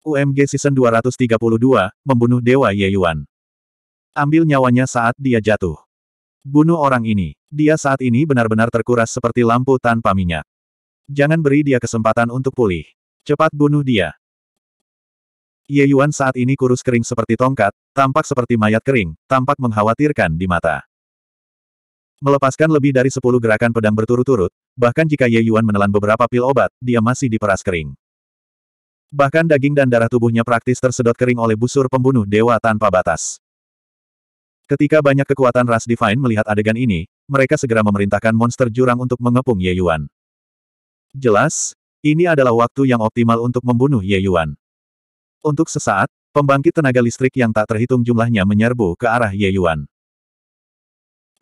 UMG Season 232, membunuh Dewa Ye Yuan. Ambil nyawanya saat dia jatuh. Bunuh orang ini. Dia saat ini benar-benar terkuras seperti lampu tanpa minyak. Jangan beri dia kesempatan untuk pulih. Cepat bunuh dia. Ye Yuan saat ini kurus kering seperti tongkat, tampak seperti mayat kering, tampak mengkhawatirkan di mata. Melepaskan lebih dari 10 gerakan pedang berturut-turut, bahkan jika Ye Yuan menelan beberapa pil obat, dia masih diperas kering. Bahkan daging dan darah tubuhnya praktis tersedot kering oleh busur pembunuh dewa tanpa batas. Ketika banyak kekuatan ras Divine melihat adegan ini, mereka segera memerintahkan monster jurang untuk mengepung Ye Yuan. Jelas, ini adalah waktu yang optimal untuk membunuh Ye Yuan. Untuk sesaat, pembangkit tenaga listrik yang tak terhitung jumlahnya menyerbu ke arah Ye Yuan.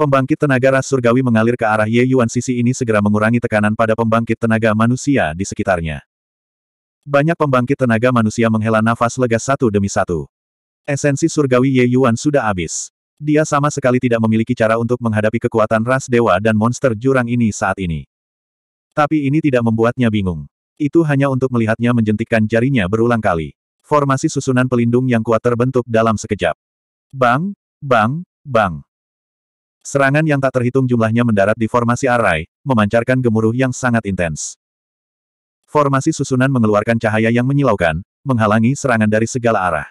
Pembangkit tenaga ras surgawi mengalir ke arah Ye Yuan sisi ini segera mengurangi tekanan pada pembangkit tenaga manusia di sekitarnya. Banyak pembangkit tenaga manusia menghela nafas lega satu demi satu. Esensi surgawi Ye Yuan sudah habis. Dia sama sekali tidak memiliki cara untuk menghadapi kekuatan ras dewa dan monster jurang ini saat ini. Tapi ini tidak membuatnya bingung. Itu hanya untuk melihatnya menjentikkan jarinya berulang kali. Formasi susunan pelindung yang kuat terbentuk dalam sekejap. Bang, bang, bang. Serangan yang tak terhitung jumlahnya mendarat di formasi arai, memancarkan gemuruh yang sangat intens. Formasi susunan mengeluarkan cahaya yang menyilaukan, menghalangi serangan dari segala arah.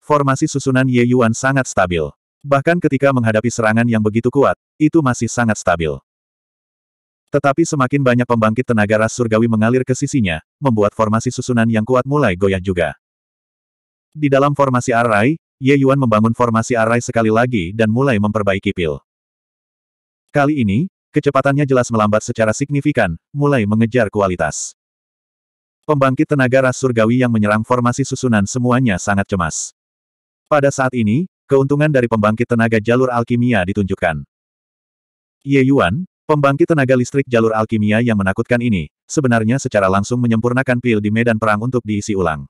Formasi susunan Ye Yuan sangat stabil. Bahkan ketika menghadapi serangan yang begitu kuat, itu masih sangat stabil. Tetapi semakin banyak pembangkit tenaga ras surgawi mengalir ke sisinya, membuat formasi susunan yang kuat mulai goyah juga. Di dalam formasi arai, Ye Yuan membangun formasi arai sekali lagi dan mulai memperbaiki pil. Kali ini, kecepatannya jelas melambat secara signifikan, mulai mengejar kualitas. Pembangkit tenaga ras surgawi yang menyerang formasi susunan semuanya sangat cemas. Pada saat ini, keuntungan dari pembangkit tenaga jalur alkimia ditunjukkan. Ye Yuan, pembangkit tenaga listrik jalur alkimia yang menakutkan ini, sebenarnya secara langsung menyempurnakan pil di medan perang untuk diisi ulang.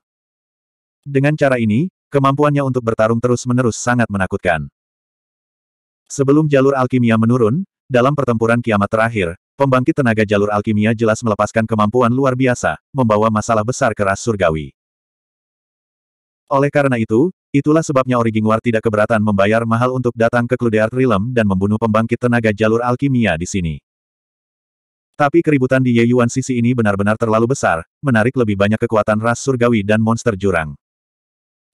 Dengan cara ini, kemampuannya untuk bertarung terus-menerus sangat menakutkan. Sebelum jalur alkimia menurun, dalam pertempuran kiamat terakhir, Pembangkit tenaga jalur alkimia jelas melepaskan kemampuan luar biasa, membawa masalah besar ke ras surgawi. Oleh karena itu, itulah sebabnya Origingwar tidak keberatan membayar mahal untuk datang ke Kludear Realm dan membunuh pembangkit tenaga jalur alkimia di sini. Tapi keributan di Ye Yuan sisi ini benar-benar terlalu besar, menarik lebih banyak kekuatan ras surgawi dan monster jurang.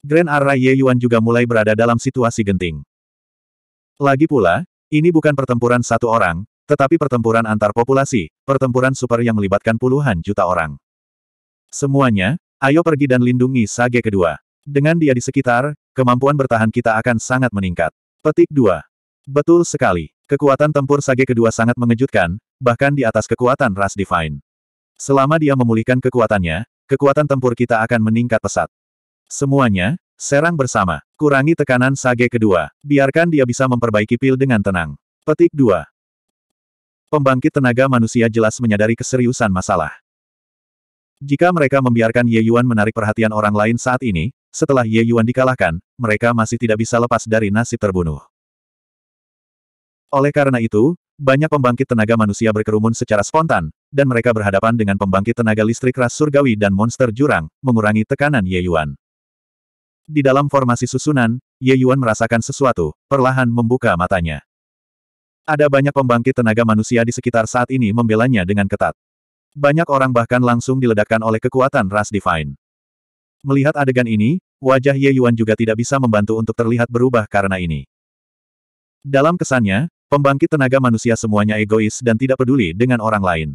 Grand Array Yuan juga mulai berada dalam situasi genting. Lagi pula, ini bukan pertempuran satu orang, tetapi pertempuran antar populasi, pertempuran super yang melibatkan puluhan juta orang. Semuanya, ayo pergi dan lindungi sage kedua. Dengan dia di sekitar, kemampuan bertahan kita akan sangat meningkat. Petik 2. Betul sekali. Kekuatan tempur sage kedua sangat mengejutkan, bahkan di atas kekuatan Ras Divine. Selama dia memulihkan kekuatannya, kekuatan tempur kita akan meningkat pesat. Semuanya, serang bersama. Kurangi tekanan sage kedua. Biarkan dia bisa memperbaiki pil dengan tenang. Petik 2. Pembangkit tenaga manusia jelas menyadari keseriusan masalah. Jika mereka membiarkan Ye Yuan menarik perhatian orang lain saat ini, setelah Ye Yuan dikalahkan, mereka masih tidak bisa lepas dari nasib terbunuh. Oleh karena itu, banyak pembangkit tenaga manusia berkerumun secara spontan, dan mereka berhadapan dengan pembangkit tenaga listrik ras surgawi dan monster jurang, mengurangi tekanan Ye Yuan. Di dalam formasi susunan, Ye Yuan merasakan sesuatu, perlahan membuka matanya. Ada banyak pembangkit tenaga manusia di sekitar saat ini membelanya dengan ketat. Banyak orang bahkan langsung diledakkan oleh kekuatan ras divine. Melihat adegan ini, wajah Ye Yuan juga tidak bisa membantu untuk terlihat berubah karena ini. Dalam kesannya, pembangkit tenaga manusia semuanya egois dan tidak peduli dengan orang lain.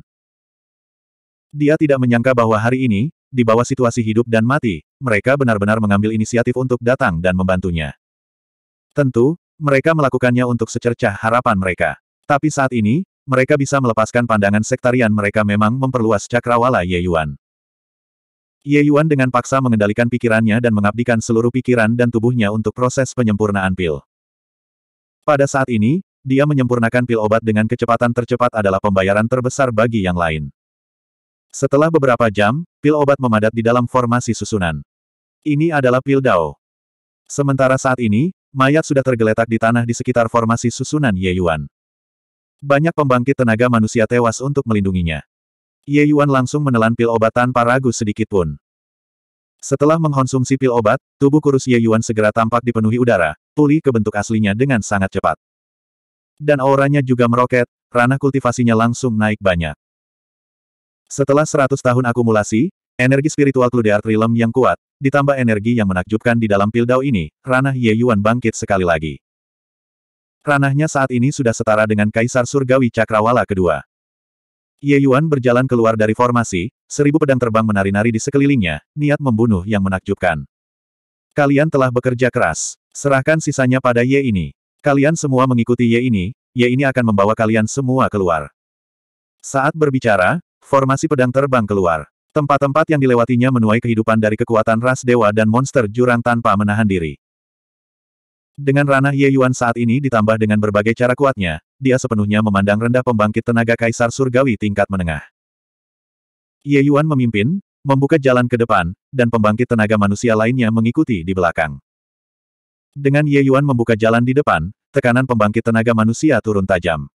Dia tidak menyangka bahwa hari ini, di bawah situasi hidup dan mati, mereka benar-benar mengambil inisiatif untuk datang dan membantunya. Tentu, mereka melakukannya untuk secercah harapan mereka. Tapi saat ini, mereka bisa melepaskan pandangan sektarian mereka memang memperluas cakrawala Ye Yuan. Ye Yuan dengan paksa mengendalikan pikirannya dan mengabdikan seluruh pikiran dan tubuhnya untuk proses penyempurnaan pil. Pada saat ini, dia menyempurnakan pil obat dengan kecepatan tercepat adalah pembayaran terbesar bagi yang lain. Setelah beberapa jam, pil obat memadat di dalam formasi susunan. Ini adalah pil Dao. Sementara saat ini, Mayat sudah tergeletak di tanah di sekitar formasi susunan Ye Yuan. Banyak pembangkit tenaga manusia tewas untuk melindunginya. Ye Yuan langsung menelan pil obat tanpa ragu sedikit pun. Setelah mengkonsumsi pil obat, tubuh kurus Ye Yuan segera tampak dipenuhi udara, pulih ke bentuk aslinya dengan sangat cepat. Dan auranya juga meroket, ranah kultivasinya langsung naik banyak. Setelah 100 tahun akumulasi, Energi spiritual Cloudard Realm yang kuat, ditambah energi yang menakjubkan di dalam Pildau ini, ranah Ye Yuan bangkit sekali lagi. Ranahnya saat ini sudah setara dengan Kaisar Surgawi Cakrawala kedua. Ye Yuan berjalan keluar dari formasi, seribu pedang terbang menari-nari di sekelilingnya, niat membunuh yang menakjubkan. Kalian telah bekerja keras. Serahkan sisanya pada Ye ini. Kalian semua mengikuti Ye ini, Ye ini akan membawa kalian semua keluar. Saat berbicara, formasi pedang terbang keluar. Tempat-tempat yang dilewatinya menuai kehidupan dari kekuatan ras dewa dan monster jurang tanpa menahan diri. Dengan ranah Ye Yuan saat ini ditambah dengan berbagai cara kuatnya, dia sepenuhnya memandang rendah pembangkit tenaga kaisar surgawi tingkat menengah. Ye Yuan memimpin, membuka jalan ke depan, dan pembangkit tenaga manusia lainnya mengikuti di belakang. Dengan Ye Yuan membuka jalan di depan, tekanan pembangkit tenaga manusia turun tajam.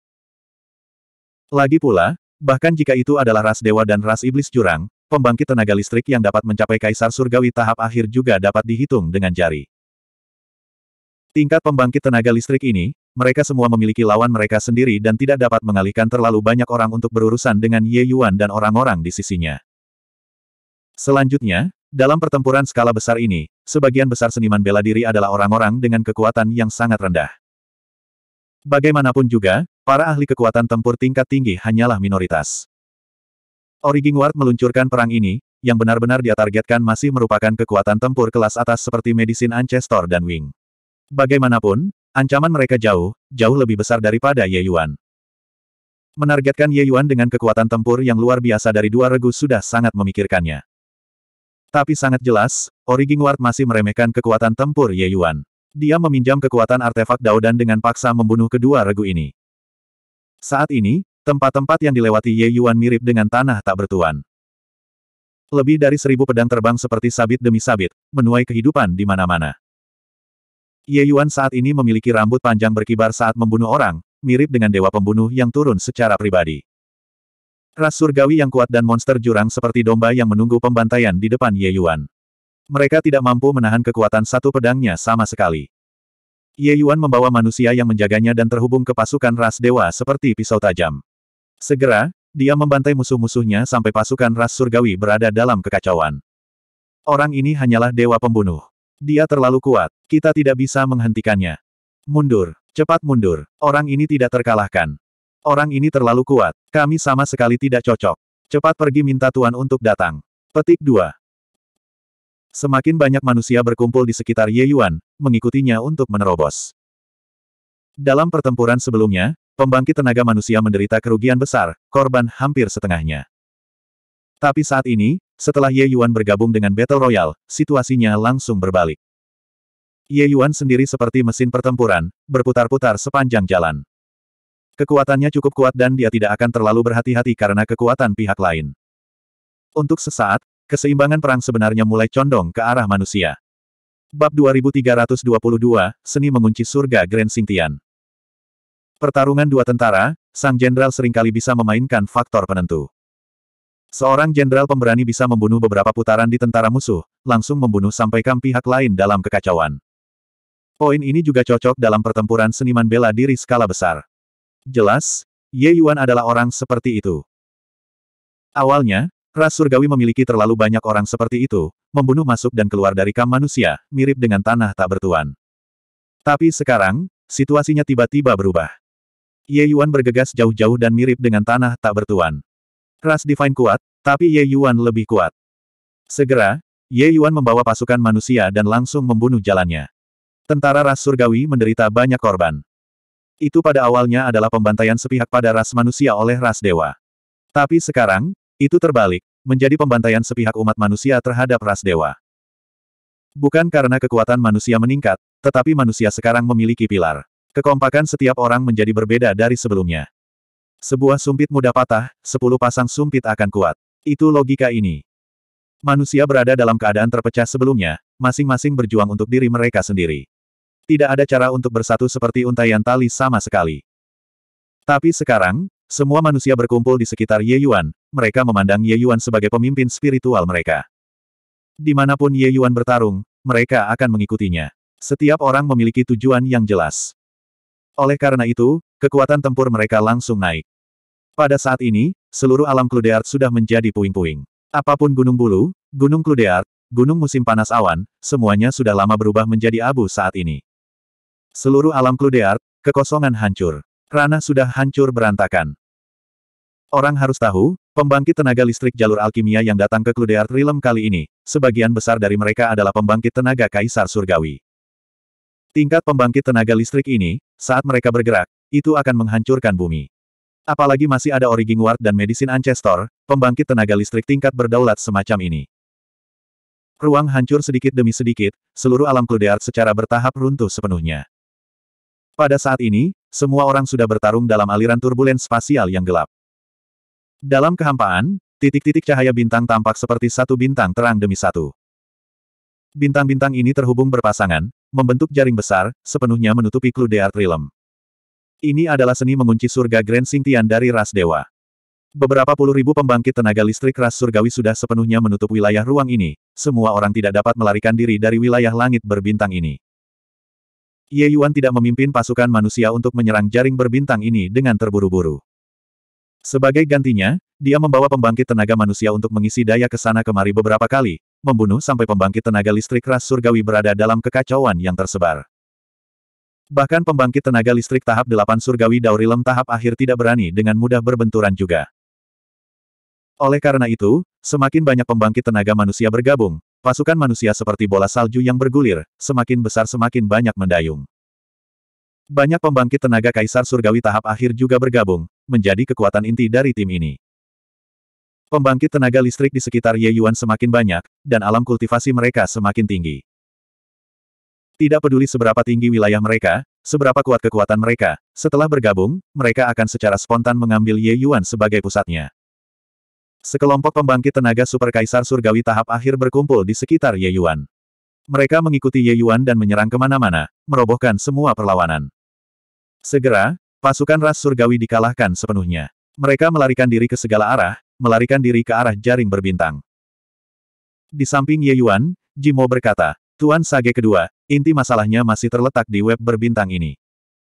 Lagi pula, bahkan jika itu adalah ras dewa dan ras iblis jurang, pembangkit tenaga listrik yang dapat mencapai kaisar surgawi tahap akhir juga dapat dihitung dengan jari. Tingkat pembangkit tenaga listrik ini, mereka semua memiliki lawan mereka sendiri dan tidak dapat mengalihkan terlalu banyak orang untuk berurusan dengan Ye Yuan dan orang-orang di sisinya. Selanjutnya, dalam pertempuran skala besar ini, sebagian besar seniman bela diri adalah orang-orang dengan kekuatan yang sangat rendah. Bagaimanapun juga, para ahli kekuatan tempur tingkat tinggi hanyalah minoritas. Origin Ward meluncurkan perang ini, yang benar-benar dia targetkan masih merupakan kekuatan tempur kelas atas seperti Medicine Ancestor dan Wing. Bagaimanapun, ancaman mereka jauh, jauh lebih besar daripada Ye Yuan. Menargetkan Ye Yuan dengan kekuatan tempur yang luar biasa dari dua regu sudah sangat memikirkannya. Tapi sangat jelas, Origin Ward masih meremehkan kekuatan tempur Ye Yuan. Dia meminjam kekuatan artefak Dao dan dengan paksa membunuh kedua regu ini. Saat ini, Tempat-tempat yang dilewati Ye Yuan mirip dengan tanah tak bertuan. Lebih dari seribu pedang terbang seperti sabit demi sabit, menuai kehidupan di mana-mana. Ye Yuan saat ini memiliki rambut panjang berkibar saat membunuh orang, mirip dengan dewa pembunuh yang turun secara pribadi. Ras surgawi yang kuat dan monster jurang seperti domba yang menunggu pembantaian di depan Ye Yuan. Mereka tidak mampu menahan kekuatan satu pedangnya sama sekali. Ye Yuan membawa manusia yang menjaganya dan terhubung ke pasukan ras dewa seperti pisau tajam. Segera, dia membantai musuh-musuhnya sampai pasukan ras surgawi berada dalam kekacauan. Orang ini hanyalah dewa pembunuh. Dia terlalu kuat, kita tidak bisa menghentikannya. Mundur, cepat mundur, orang ini tidak terkalahkan. Orang ini terlalu kuat, kami sama sekali tidak cocok. Cepat pergi minta Tuan untuk datang. Petik 2. Semakin banyak manusia berkumpul di sekitar Ye Yuan, mengikutinya untuk menerobos. Dalam pertempuran sebelumnya, pembangkit tenaga manusia menderita kerugian besar, korban hampir setengahnya. Tapi saat ini, setelah Ye Yuan bergabung dengan Battle Royale, situasinya langsung berbalik. Ye Yuan sendiri seperti mesin pertempuran, berputar-putar sepanjang jalan. Kekuatannya cukup kuat dan dia tidak akan terlalu berhati-hati karena kekuatan pihak lain. Untuk sesaat, keseimbangan perang sebenarnya mulai condong ke arah manusia. Bab 2322, Seni Mengunci Surga Grand Sintian. Pertarungan dua tentara, sang jenderal seringkali bisa memainkan faktor penentu. Seorang jenderal pemberani bisa membunuh beberapa putaran di tentara musuh, langsung membunuh sampai kamp pihak lain dalam kekacauan. Poin ini juga cocok dalam pertempuran seniman bela diri skala besar. Jelas, Ye Yuan adalah orang seperti itu. Awalnya, ras surgawi memiliki terlalu banyak orang seperti itu, membunuh masuk dan keluar dari kam manusia, mirip dengan tanah tak bertuan. Tapi sekarang, situasinya tiba-tiba berubah. Ye Yuan bergegas jauh-jauh dan mirip dengan tanah tak bertuan. Ras Divine kuat, tapi Ye Yuan lebih kuat. Segera, Ye Yuan membawa pasukan manusia dan langsung membunuh jalannya. Tentara ras surgawi menderita banyak korban. Itu pada awalnya adalah pembantaian sepihak pada ras manusia oleh ras dewa. Tapi sekarang, itu terbalik, menjadi pembantaian sepihak umat manusia terhadap ras dewa. Bukan karena kekuatan manusia meningkat, tetapi manusia sekarang memiliki pilar. Kekompakan setiap orang menjadi berbeda dari sebelumnya. Sebuah sumpit mudah patah, sepuluh pasang sumpit akan kuat. Itu logika ini. Manusia berada dalam keadaan terpecah sebelumnya, masing-masing berjuang untuk diri mereka sendiri. Tidak ada cara untuk bersatu seperti untaian tali sama sekali. Tapi sekarang, semua manusia berkumpul di sekitar Ye Yuan, mereka memandang Ye Yuan sebagai pemimpin spiritual mereka. Dimanapun Ye Yuan bertarung, mereka akan mengikutinya. Setiap orang memiliki tujuan yang jelas. Oleh karena itu, kekuatan tempur mereka langsung naik. Pada saat ini, seluruh alam Kludeart sudah menjadi puing-puing. Apapun Gunung Bulu, Gunung Kludeart, Gunung Musim Panas Awan, semuanya sudah lama berubah menjadi abu saat ini. Seluruh alam Kludeart, kekosongan hancur. Ranah sudah hancur berantakan. Orang harus tahu, pembangkit tenaga listrik jalur alkimia yang datang ke Kludeart Rilem kali ini, sebagian besar dari mereka adalah pembangkit tenaga Kaisar Surgawi. Tingkat pembangkit tenaga listrik ini, saat mereka bergerak, itu akan menghancurkan bumi. Apalagi masih ada Origin Ward dan Medicine Ancestor, pembangkit tenaga listrik tingkat berdaulat semacam ini. Ruang hancur sedikit demi sedikit, seluruh alam Kludear secara bertahap runtuh sepenuhnya. Pada saat ini, semua orang sudah bertarung dalam aliran turbulen spasial yang gelap. Dalam kehampaan, titik-titik cahaya bintang tampak seperti satu bintang terang demi satu. Bintang-bintang ini terhubung berpasangan, membentuk jaring besar, sepenuhnya menutupi art Realm. Ini adalah seni mengunci surga Grand Singtian dari ras dewa. Beberapa puluh ribu pembangkit tenaga listrik ras surgawi sudah sepenuhnya menutup wilayah ruang ini, semua orang tidak dapat melarikan diri dari wilayah langit berbintang ini. Ye Yuan tidak memimpin pasukan manusia untuk menyerang jaring berbintang ini dengan terburu-buru. Sebagai gantinya, dia membawa pembangkit tenaga manusia untuk mengisi daya ke sana kemari beberapa kali, membunuh sampai pembangkit tenaga listrik ras surgawi berada dalam kekacauan yang tersebar. Bahkan pembangkit tenaga listrik tahap 8 surgawi Daurilem tahap akhir tidak berani dengan mudah berbenturan juga. Oleh karena itu, semakin banyak pembangkit tenaga manusia bergabung, pasukan manusia seperti bola salju yang bergulir, semakin besar semakin banyak mendayung. Banyak pembangkit tenaga kaisar surgawi tahap akhir juga bergabung, menjadi kekuatan inti dari tim ini. Pembangkit tenaga listrik di sekitar Ye Yuan semakin banyak, dan alam kultivasi mereka semakin tinggi. Tidak peduli seberapa tinggi wilayah mereka, seberapa kuat kekuatan mereka, setelah bergabung, mereka akan secara spontan mengambil Ye Yuan sebagai pusatnya. Sekelompok pembangkit tenaga super kaisar surgawi tahap akhir berkumpul di sekitar Ye Yuan. Mereka mengikuti Ye Yuan dan menyerang kemana-mana, merobohkan semua perlawanan. Segera, pasukan ras surgawi dikalahkan sepenuhnya. Mereka melarikan diri ke segala arah, melarikan diri ke arah jaring berbintang. Di samping Ye Yuan, Jimo berkata, Tuan Sage kedua, inti masalahnya masih terletak di web berbintang ini.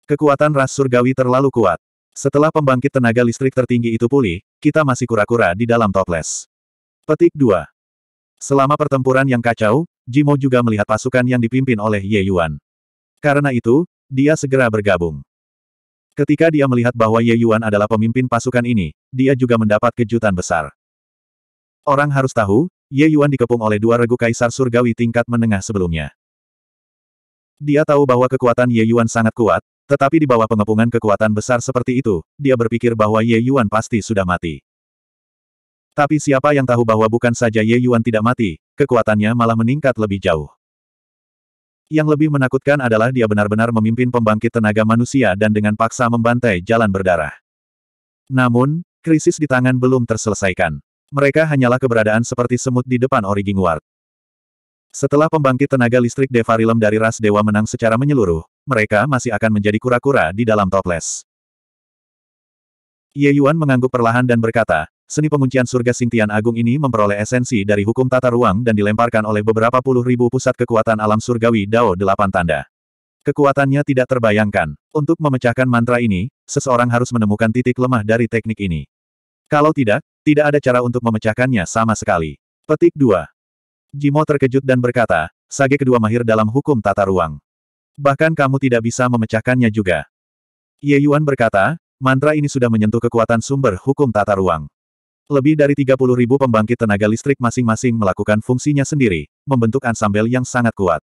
Kekuatan ras surgawi terlalu kuat. Setelah pembangkit tenaga listrik tertinggi itu pulih, kita masih kura-kura di dalam toples. Petik 2. Selama pertempuran yang kacau, Jimo juga melihat pasukan yang dipimpin oleh Ye Yuan. Karena itu, dia segera bergabung. Ketika dia melihat bahwa Ye Yuan adalah pemimpin pasukan ini, dia juga mendapat kejutan besar. Orang harus tahu, Ye Yuan dikepung oleh dua regu kaisar surgawi tingkat menengah sebelumnya. Dia tahu bahwa kekuatan Ye Yuan sangat kuat, tetapi di bawah pengepungan kekuatan besar seperti itu, dia berpikir bahwa Ye Yuan pasti sudah mati. Tapi siapa yang tahu bahwa bukan saja Ye Yuan tidak mati, kekuatannya malah meningkat lebih jauh. Yang lebih menakutkan adalah dia benar-benar memimpin pembangkit tenaga manusia dan dengan paksa membantai jalan berdarah. Namun, krisis di tangan belum terselesaikan. Mereka hanyalah keberadaan seperti semut di depan Origin Ward. Setelah pembangkit tenaga listrik Devarilem dari ras dewa menang secara menyeluruh, mereka masih akan menjadi kura-kura di dalam toples. Ye Yuan mengangguk perlahan dan berkata, Seni penguncian surga Singtian Agung ini memperoleh esensi dari hukum tata ruang dan dilemparkan oleh beberapa puluh ribu pusat kekuatan alam surgawi Dao Delapan Tanda. Kekuatannya tidak terbayangkan. Untuk memecahkan mantra ini, seseorang harus menemukan titik lemah dari teknik ini. Kalau tidak, tidak ada cara untuk memecahkannya sama sekali. Petik 2. Jimo terkejut dan berkata, Sage kedua mahir dalam hukum tata ruang. Bahkan kamu tidak bisa memecahkannya juga. Ye Yuan berkata, mantra ini sudah menyentuh kekuatan sumber hukum tata ruang. Lebih dari 30 ribu pembangkit tenaga listrik masing-masing melakukan fungsinya sendiri, membentuk ansambel yang sangat kuat.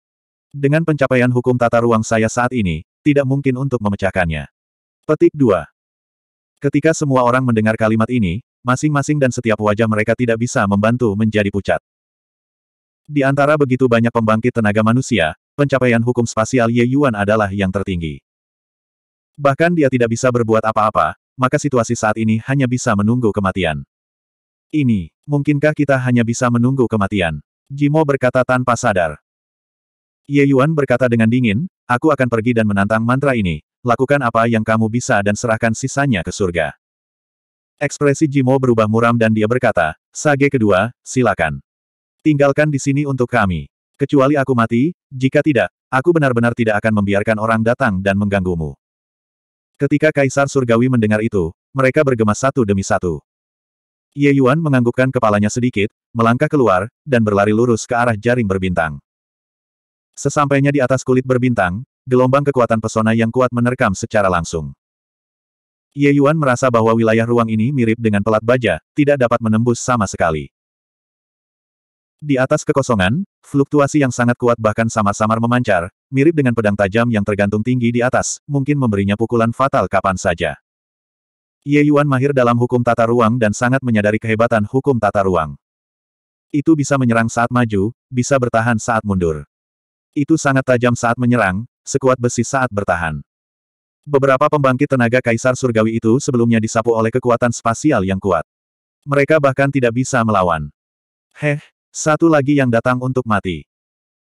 Dengan pencapaian hukum tata ruang saya saat ini, tidak mungkin untuk memecahkannya. Petik 2. Ketika semua orang mendengar kalimat ini, masing-masing dan setiap wajah mereka tidak bisa membantu menjadi pucat. Di antara begitu banyak pembangkit tenaga manusia, pencapaian hukum spasial Ye Yuan adalah yang tertinggi. Bahkan dia tidak bisa berbuat apa-apa, maka situasi saat ini hanya bisa menunggu kematian. Ini, mungkinkah kita hanya bisa menunggu kematian? Jimo berkata tanpa sadar. Ye Yuan berkata dengan dingin, aku akan pergi dan menantang mantra ini, lakukan apa yang kamu bisa dan serahkan sisanya ke surga. Ekspresi Jimo berubah muram dan dia berkata, Sage kedua, silakan. Tinggalkan di sini untuk kami. Kecuali aku mati, jika tidak, aku benar-benar tidak akan membiarkan orang datang dan mengganggumu. Ketika Kaisar Surgawi mendengar itu, mereka bergema satu demi satu. Ye Yuan menganggukkan kepalanya sedikit, melangkah keluar, dan berlari lurus ke arah jaring berbintang. Sesampainya di atas kulit berbintang, gelombang kekuatan pesona yang kuat menerkam secara langsung. Ye Yuan merasa bahwa wilayah ruang ini mirip dengan pelat baja, tidak dapat menembus sama sekali. Di atas kekosongan, fluktuasi yang sangat kuat bahkan samar-samar memancar, mirip dengan pedang tajam yang tergantung tinggi di atas, mungkin memberinya pukulan fatal kapan saja. Ye Yuan mahir dalam hukum tata ruang dan sangat menyadari kehebatan hukum tata ruang. Itu bisa menyerang saat maju, bisa bertahan saat mundur. Itu sangat tajam saat menyerang, sekuat besi saat bertahan. Beberapa pembangkit tenaga kaisar surgawi itu sebelumnya disapu oleh kekuatan spasial yang kuat. Mereka bahkan tidak bisa melawan. Heh, satu lagi yang datang untuk mati.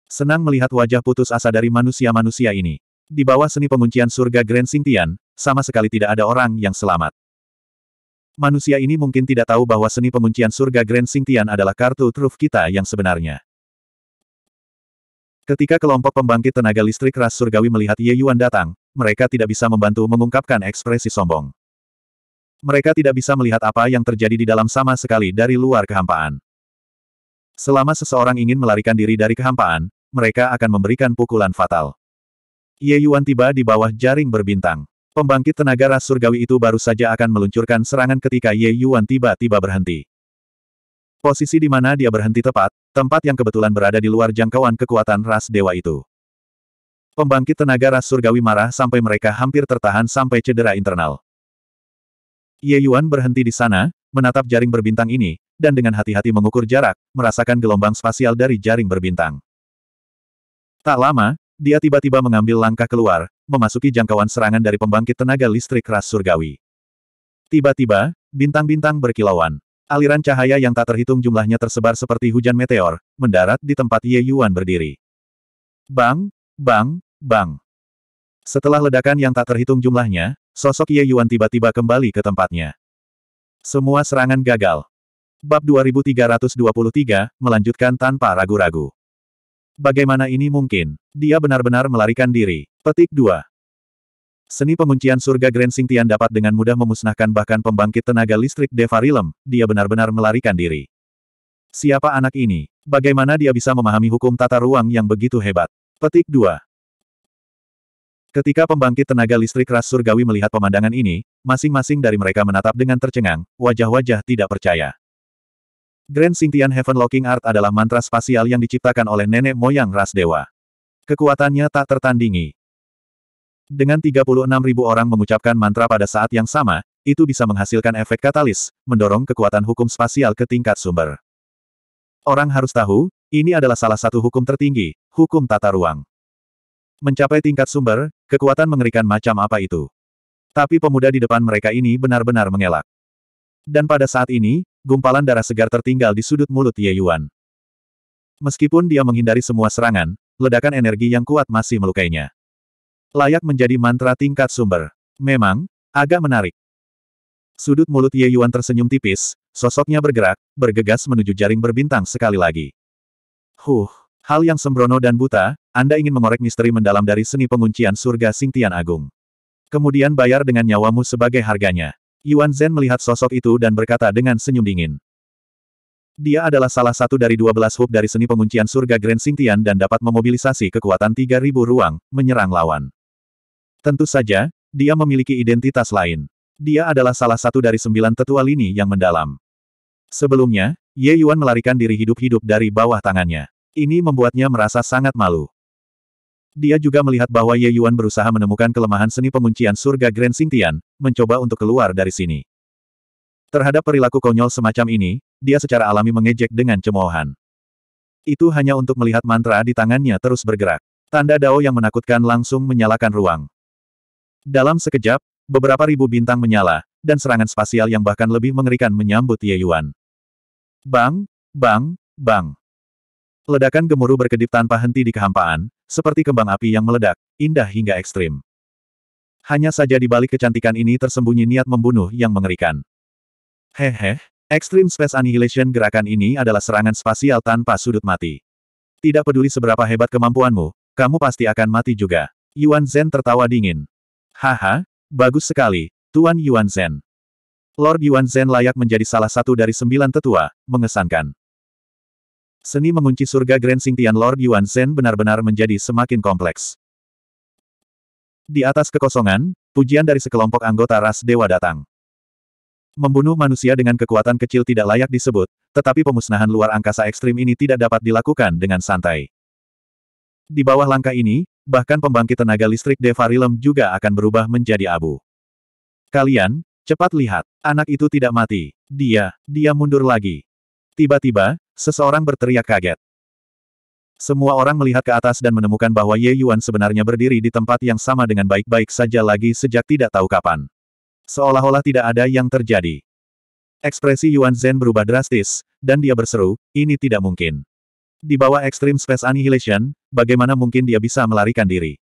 Senang melihat wajah putus asa dari manusia-manusia ini. Di bawah seni penguncian surga Grand Sintian, sama sekali tidak ada orang yang selamat. Manusia ini mungkin tidak tahu bahwa seni penguncian surga Grand Singtian adalah kartu truf kita yang sebenarnya. Ketika kelompok pembangkit tenaga listrik ras surgawi melihat Ye Yuan datang, mereka tidak bisa membantu mengungkapkan ekspresi sombong. Mereka tidak bisa melihat apa yang terjadi di dalam sama sekali dari luar kehampaan. Selama seseorang ingin melarikan diri dari kehampaan, mereka akan memberikan pukulan fatal. Ye Yuan tiba di bawah jaring berbintang. Pembangkit tenaga ras surgawi itu baru saja akan meluncurkan serangan ketika Ye Yuan tiba-tiba berhenti. Posisi di mana dia berhenti tepat, tempat yang kebetulan berada di luar jangkauan kekuatan ras dewa itu. Pembangkit tenaga ras surgawi marah sampai mereka hampir tertahan sampai cedera internal. Ye Yuan berhenti di sana, menatap jaring berbintang ini, dan dengan hati-hati mengukur jarak, merasakan gelombang spasial dari jaring berbintang. Tak lama, dia tiba-tiba mengambil langkah keluar, memasuki jangkauan serangan dari pembangkit tenaga listrik ras surgawi. Tiba-tiba, bintang-bintang berkilauan. Aliran cahaya yang tak terhitung jumlahnya tersebar seperti hujan meteor, mendarat di tempat Ye Yuan berdiri. Bang, bang, bang. Setelah ledakan yang tak terhitung jumlahnya, sosok Ye Yuan tiba-tiba kembali ke tempatnya. Semua serangan gagal. Bab 2323, melanjutkan tanpa ragu-ragu. Bagaimana ini mungkin? Dia benar-benar melarikan diri. Petik 2. Seni penguncian surga Grand Singtian dapat dengan mudah memusnahkan bahkan pembangkit tenaga listrik Devarilem, dia benar-benar melarikan diri. Siapa anak ini? Bagaimana dia bisa memahami hukum tata ruang yang begitu hebat? Petik 2. Ketika pembangkit tenaga listrik ras surgawi melihat pemandangan ini, masing-masing dari mereka menatap dengan tercengang, wajah-wajah tidak percaya. Grand Sintian Heaven Locking Art adalah mantra spasial yang diciptakan oleh nenek moyang ras dewa. Kekuatannya tak tertandingi. Dengan 36.000 orang mengucapkan mantra pada saat yang sama, itu bisa menghasilkan efek katalis, mendorong kekuatan hukum spasial ke tingkat sumber. Orang harus tahu, ini adalah salah satu hukum tertinggi, hukum tata ruang. Mencapai tingkat sumber, kekuatan mengerikan macam apa itu. Tapi pemuda di depan mereka ini benar-benar mengelak. Dan pada saat ini, gumpalan darah segar tertinggal di sudut mulut Ye Yuan. Meskipun dia menghindari semua serangan, ledakan energi yang kuat masih melukainya. Layak menjadi mantra tingkat sumber. Memang, agak menarik. Sudut mulut Ye Yuan tersenyum tipis, sosoknya bergerak, bergegas menuju jaring berbintang sekali lagi. Huh, hal yang sembrono dan buta, Anda ingin mengorek misteri mendalam dari seni penguncian surga Singtian Agung. Kemudian bayar dengan nyawamu sebagai harganya. Yuan Zhen melihat sosok itu dan berkata dengan senyum dingin. Dia adalah salah satu dari dua belas hub dari seni penguncian surga Grand Xingtian dan dapat memobilisasi kekuatan tiga ribu ruang, menyerang lawan. Tentu saja, dia memiliki identitas lain. Dia adalah salah satu dari sembilan tetua lini yang mendalam. Sebelumnya, Ye Yuan melarikan diri hidup-hidup dari bawah tangannya. Ini membuatnya merasa sangat malu. Dia juga melihat bahwa Ye Yuan berusaha menemukan kelemahan seni penguncian surga Grand Xingtian, mencoba untuk keluar dari sini. Terhadap perilaku konyol semacam ini, dia secara alami mengejek dengan cemoohan. Itu hanya untuk melihat mantra di tangannya terus bergerak. Tanda dao yang menakutkan langsung menyalakan ruang. Dalam sekejap, beberapa ribu bintang menyala, dan serangan spasial yang bahkan lebih mengerikan menyambut Ye Yuan. Bang, bang, bang. Ledakan gemuruh berkedip tanpa henti di kehampaan, seperti kembang api yang meledak, indah hingga ekstrim. Hanya saja di balik kecantikan ini tersembunyi niat membunuh yang mengerikan. Hehe, Extreme Space Annihilation gerakan ini adalah serangan spasial tanpa sudut mati. Tidak peduli seberapa hebat kemampuanmu, kamu pasti akan mati juga. Yuan Zhen tertawa dingin. Haha, bagus sekali, Tuan Yuan Zhen. Lord Yuan Zhen layak menjadi salah satu dari sembilan tetua, mengesankan. Seni mengunci surga Grand Tian Lord Yuan Zhen benar-benar menjadi semakin kompleks. Di atas kekosongan, pujian dari sekelompok anggota ras dewa datang. Membunuh manusia dengan kekuatan kecil tidak layak disebut, tetapi pemusnahan luar angkasa ekstrim ini tidak dapat dilakukan dengan santai. Di bawah langkah ini, bahkan pembangkit tenaga listrik Devarilem juga akan berubah menjadi abu. Kalian, cepat lihat, anak itu tidak mati. Dia, dia mundur lagi. Tiba-tiba, seseorang berteriak kaget. Semua orang melihat ke atas dan menemukan bahwa Ye Yuan sebenarnya berdiri di tempat yang sama dengan baik-baik saja lagi sejak tidak tahu kapan. Seolah-olah tidak ada yang terjadi. Ekspresi Yuan Zhen berubah drastis, dan dia berseru, ini tidak mungkin. Di bawah Extreme Space Annihilation, bagaimana mungkin dia bisa melarikan diri?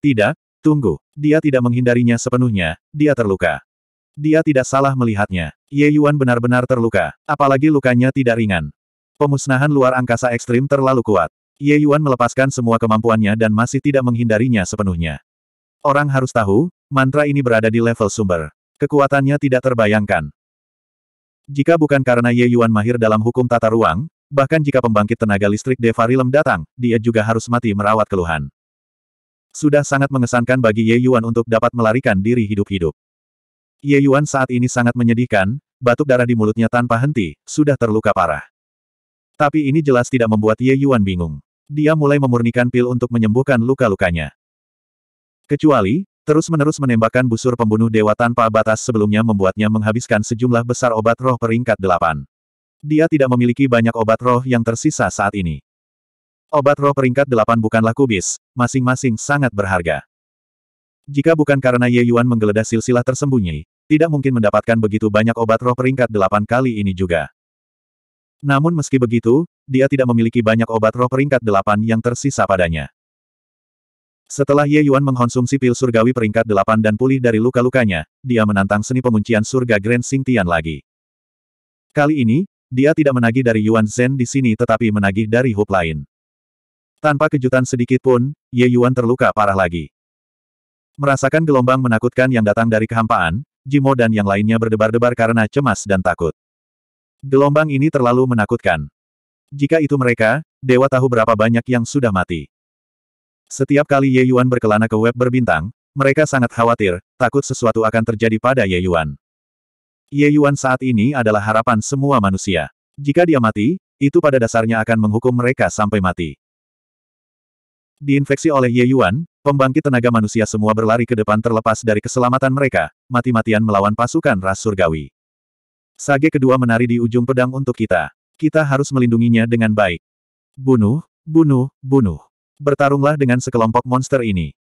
Tidak, tunggu. Dia tidak menghindarinya sepenuhnya, dia terluka. Dia tidak salah melihatnya. Ye Yuan benar-benar terluka, apalagi lukanya tidak ringan. Pemusnahan luar angkasa ekstrim terlalu kuat. Ye Yuan melepaskan semua kemampuannya dan masih tidak menghindarinya sepenuhnya. Orang harus tahu, mantra ini berada di level sumber. Kekuatannya tidak terbayangkan. Jika bukan karena Ye Yuan mahir dalam hukum tata ruang, bahkan jika pembangkit tenaga listrik Devarilem datang, dia juga harus mati merawat keluhan. Sudah sangat mengesankan bagi Ye Yuan untuk dapat melarikan diri hidup-hidup. Ye Yuan saat ini sangat menyedihkan, batuk darah di mulutnya tanpa henti, sudah terluka parah. Tapi ini jelas tidak membuat Ye Yuan bingung dia mulai memurnikan pil untuk menyembuhkan luka-lukanya. Kecuali, terus-menerus menembakkan busur pembunuh dewa tanpa batas sebelumnya membuatnya menghabiskan sejumlah besar obat roh peringkat delapan. Dia tidak memiliki banyak obat roh yang tersisa saat ini. Obat roh peringkat delapan bukanlah kubis, masing-masing sangat berharga. Jika bukan karena Ye Yuan menggeledah silsilah tersembunyi, tidak mungkin mendapatkan begitu banyak obat roh peringkat delapan kali ini juga. Namun meski begitu, dia tidak memiliki banyak obat roh peringkat delapan yang tersisa padanya. Setelah Ye Yuan mengkonsumsi pil surgawi peringkat delapan dan pulih dari luka-lukanya, dia menantang seni penguncian surga Grand Sing Tian lagi. Kali ini, dia tidak menagih dari Yuan Zhen di sini tetapi menagih dari hub lain. Tanpa kejutan sedikit pun, Ye Yuan terluka parah lagi. Merasakan gelombang menakutkan yang datang dari kehampaan, Jimo dan yang lainnya berdebar-debar karena cemas dan takut. Gelombang ini terlalu menakutkan. Jika itu mereka, dewa tahu berapa banyak yang sudah mati. Setiap kali Ye Yuan berkelana ke web berbintang, mereka sangat khawatir, takut sesuatu akan terjadi pada Ye Yuan. Ye Yuan saat ini adalah harapan semua manusia. Jika dia mati, itu pada dasarnya akan menghukum mereka sampai mati. Diinfeksi oleh Ye Yuan, pembangkit tenaga manusia semua berlari ke depan terlepas dari keselamatan mereka, mati-matian melawan pasukan ras surgawi. Sage kedua menari di ujung pedang untuk kita kita harus melindunginya dengan baik. Bunuh, bunuh, bunuh. Bertarunglah dengan sekelompok monster ini.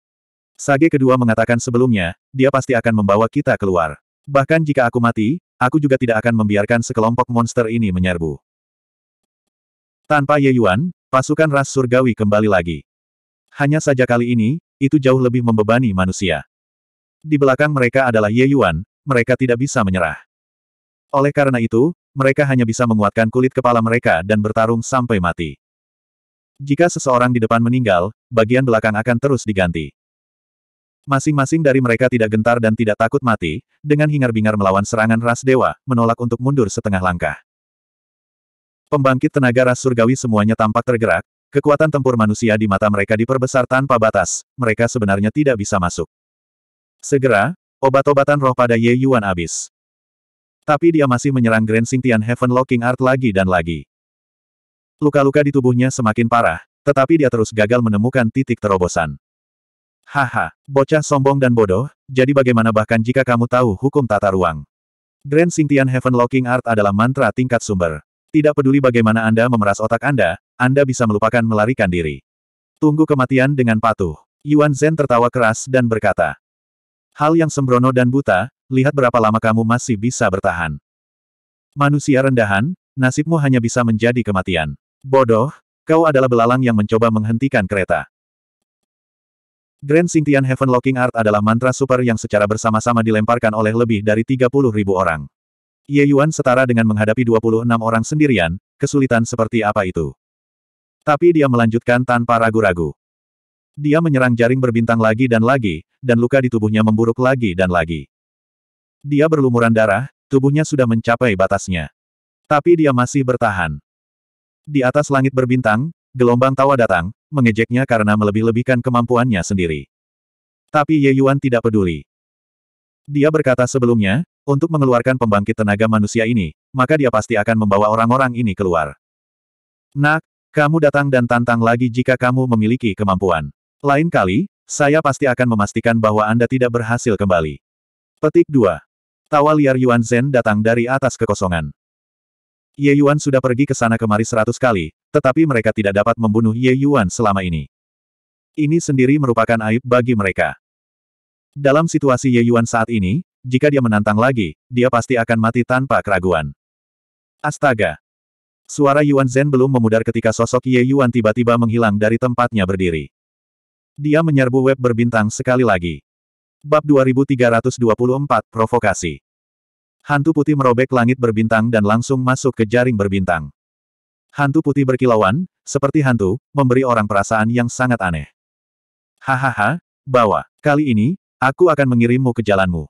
Sage kedua mengatakan sebelumnya, dia pasti akan membawa kita keluar. Bahkan jika aku mati, aku juga tidak akan membiarkan sekelompok monster ini menyerbu. Tanpa Ye Yuan, pasukan ras surgawi kembali lagi. Hanya saja kali ini, itu jauh lebih membebani manusia. Di belakang mereka adalah Ye Yuan, mereka tidak bisa menyerah. Oleh karena itu, mereka hanya bisa menguatkan kulit kepala mereka dan bertarung sampai mati. Jika seseorang di depan meninggal, bagian belakang akan terus diganti. Masing-masing dari mereka tidak gentar dan tidak takut mati, dengan hingar-bingar melawan serangan ras dewa, menolak untuk mundur setengah langkah. Pembangkit tenaga ras surgawi semuanya tampak tergerak, kekuatan tempur manusia di mata mereka diperbesar tanpa batas, mereka sebenarnya tidak bisa masuk. Segera, obat-obatan roh pada Ye Yuan habis. Tapi dia masih menyerang Grand Sintian Heaven Locking Art lagi dan lagi. Luka-luka di tubuhnya semakin parah, tetapi dia terus gagal menemukan titik terobosan. Haha, bocah sombong dan bodoh, jadi bagaimana bahkan jika kamu tahu hukum tata ruang? Grand Sintian Heaven Locking Art adalah mantra tingkat sumber. Tidak peduli bagaimana Anda memeras otak Anda, Anda bisa melupakan melarikan diri. Tunggu kematian dengan patuh. Yuan Zhen tertawa keras dan berkata, Hal yang sembrono dan buta, lihat berapa lama kamu masih bisa bertahan. Manusia rendahan, nasibmu hanya bisa menjadi kematian. Bodoh, kau adalah belalang yang mencoba menghentikan kereta. Grand Sintian Heaven Locking Art adalah mantra super yang secara bersama-sama dilemparkan oleh lebih dari 30 ribu orang. Ye Yuan setara dengan menghadapi 26 orang sendirian, kesulitan seperti apa itu. Tapi dia melanjutkan tanpa ragu-ragu. Dia menyerang jaring berbintang lagi dan lagi, dan luka di tubuhnya memburuk lagi dan lagi. Dia berlumuran darah, tubuhnya sudah mencapai batasnya. Tapi dia masih bertahan. Di atas langit berbintang, gelombang tawa datang, mengejeknya karena melebih-lebihkan kemampuannya sendiri. Tapi Ye Yuan tidak peduli. Dia berkata sebelumnya, untuk mengeluarkan pembangkit tenaga manusia ini, maka dia pasti akan membawa orang-orang ini keluar. Nak, kamu datang dan tantang lagi jika kamu memiliki kemampuan. Lain kali, saya pasti akan memastikan bahwa Anda tidak berhasil kembali. Petik 2. Tawa liar Yuan Zhen datang dari atas kekosongan. Ye Yuan sudah pergi ke sana kemari seratus kali, tetapi mereka tidak dapat membunuh Ye Yuan selama ini. Ini sendiri merupakan aib bagi mereka. Dalam situasi Ye Yuan saat ini, jika dia menantang lagi, dia pasti akan mati tanpa keraguan. Astaga! Suara Yuan Zhen belum memudar ketika sosok Ye Yuan tiba-tiba menghilang dari tempatnya berdiri. Dia menyerbu web berbintang sekali lagi. Bab 2324, Provokasi Hantu putih merobek langit berbintang dan langsung masuk ke jaring berbintang. Hantu putih berkilauan, seperti hantu, memberi orang perasaan yang sangat aneh. Hahaha, bawa. Kali ini, aku akan mengirimmu ke jalanmu.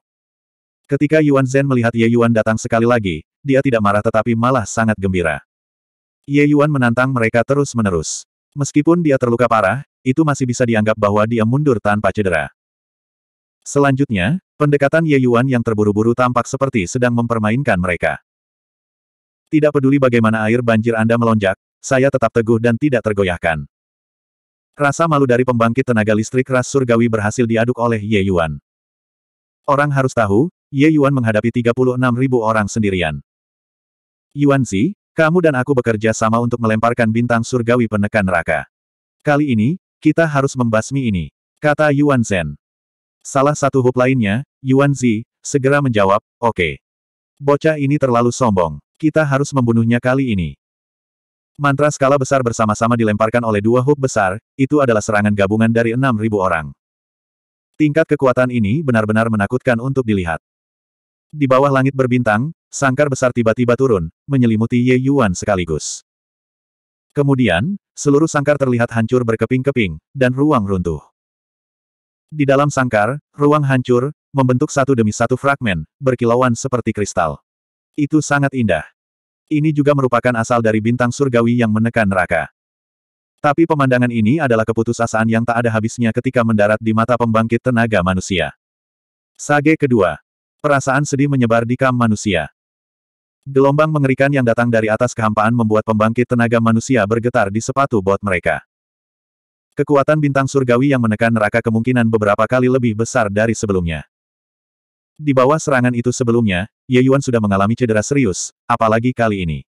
Ketika Yuan Zhen melihat Ye Yuan datang sekali lagi, dia tidak marah tetapi malah sangat gembira. Ye Yuan menantang mereka terus-menerus. Meskipun dia terluka parah, itu masih bisa dianggap bahwa dia mundur tanpa cedera. Selanjutnya, Pendekatan Ye Yuan yang terburu-buru tampak seperti sedang mempermainkan mereka. Tidak peduli bagaimana air banjir Anda melonjak, saya tetap teguh dan tidak tergoyahkan. Rasa malu dari pembangkit tenaga listrik ras surgawi berhasil diaduk oleh Ye Yuan. Orang harus tahu, Ye Yuan menghadapi 36 orang sendirian. Yuan Zi, kamu dan aku bekerja sama untuk melemparkan bintang surgawi penekan neraka. Kali ini, kita harus membasmi ini, kata Yuan Zhen. Salah satu hub lainnya, Yuan Zi, segera menjawab, oke. Okay. Bocah ini terlalu sombong. Kita harus membunuhnya kali ini. Mantra skala besar bersama-sama dilemparkan oleh dua hub besar, itu adalah serangan gabungan dari 6.000 orang. Tingkat kekuatan ini benar-benar menakutkan untuk dilihat. Di bawah langit berbintang, sangkar besar tiba-tiba turun, menyelimuti Ye Yuan sekaligus. Kemudian, seluruh sangkar terlihat hancur berkeping-keping, dan ruang runtuh. Di dalam sangkar, ruang hancur, membentuk satu demi satu fragmen, berkilauan seperti kristal. Itu sangat indah. Ini juga merupakan asal dari bintang surgawi yang menekan neraka. Tapi pemandangan ini adalah keputusasaan yang tak ada habisnya ketika mendarat di mata pembangkit tenaga manusia. Sage kedua. Perasaan sedih menyebar di kam manusia. Gelombang mengerikan yang datang dari atas kehampaan membuat pembangkit tenaga manusia bergetar di sepatu bot mereka. Kekuatan bintang surgawi yang menekan neraka kemungkinan beberapa kali lebih besar dari sebelumnya. Di bawah serangan itu sebelumnya, Ye Yuan sudah mengalami cedera serius, apalagi kali ini.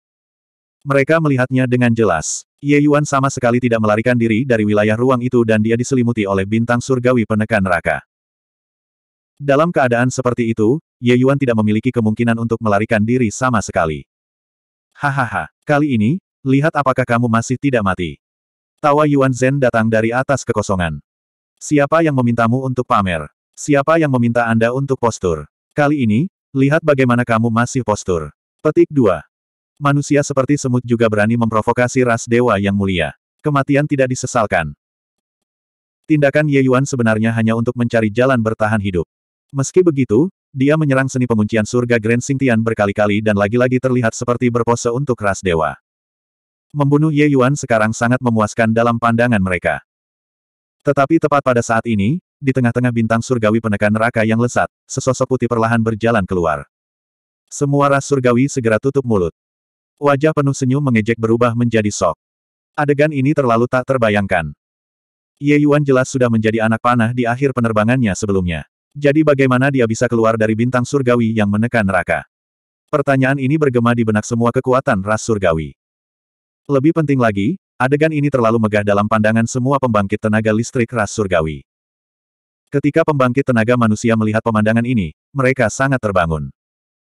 Mereka melihatnya dengan jelas. Ye Yuan sama sekali tidak melarikan diri dari wilayah ruang itu dan dia diselimuti oleh bintang surgawi penekan neraka. Dalam keadaan seperti itu, Ye Yuan tidak memiliki kemungkinan untuk melarikan diri sama sekali. Hahaha, kali ini, lihat apakah kamu masih tidak mati. Tawa Yuan Zhen datang dari atas kekosongan. Siapa yang memintamu untuk pamer? Siapa yang meminta Anda untuk postur? Kali ini, lihat bagaimana kamu masih postur. Petik 2. Manusia seperti semut juga berani memprovokasi ras dewa yang mulia. Kematian tidak disesalkan. Tindakan Ye Yuan sebenarnya hanya untuk mencari jalan bertahan hidup. Meski begitu, dia menyerang seni penguncian surga Grand Xingtian berkali-kali dan lagi-lagi terlihat seperti berpose untuk ras dewa. Membunuh Ye Yuan sekarang sangat memuaskan dalam pandangan mereka. Tetapi tepat pada saat ini, di tengah-tengah bintang surgawi penekan neraka yang lesat, sesosok putih perlahan berjalan keluar. Semua ras surgawi segera tutup mulut. Wajah penuh senyum mengejek berubah menjadi sok. Adegan ini terlalu tak terbayangkan. Ye Yuan jelas sudah menjadi anak panah di akhir penerbangannya sebelumnya. Jadi bagaimana dia bisa keluar dari bintang surgawi yang menekan neraka? Pertanyaan ini bergema di benak semua kekuatan ras surgawi. Lebih penting lagi, adegan ini terlalu megah dalam pandangan semua pembangkit tenaga listrik ras surgawi. Ketika pembangkit tenaga manusia melihat pemandangan ini, mereka sangat terbangun.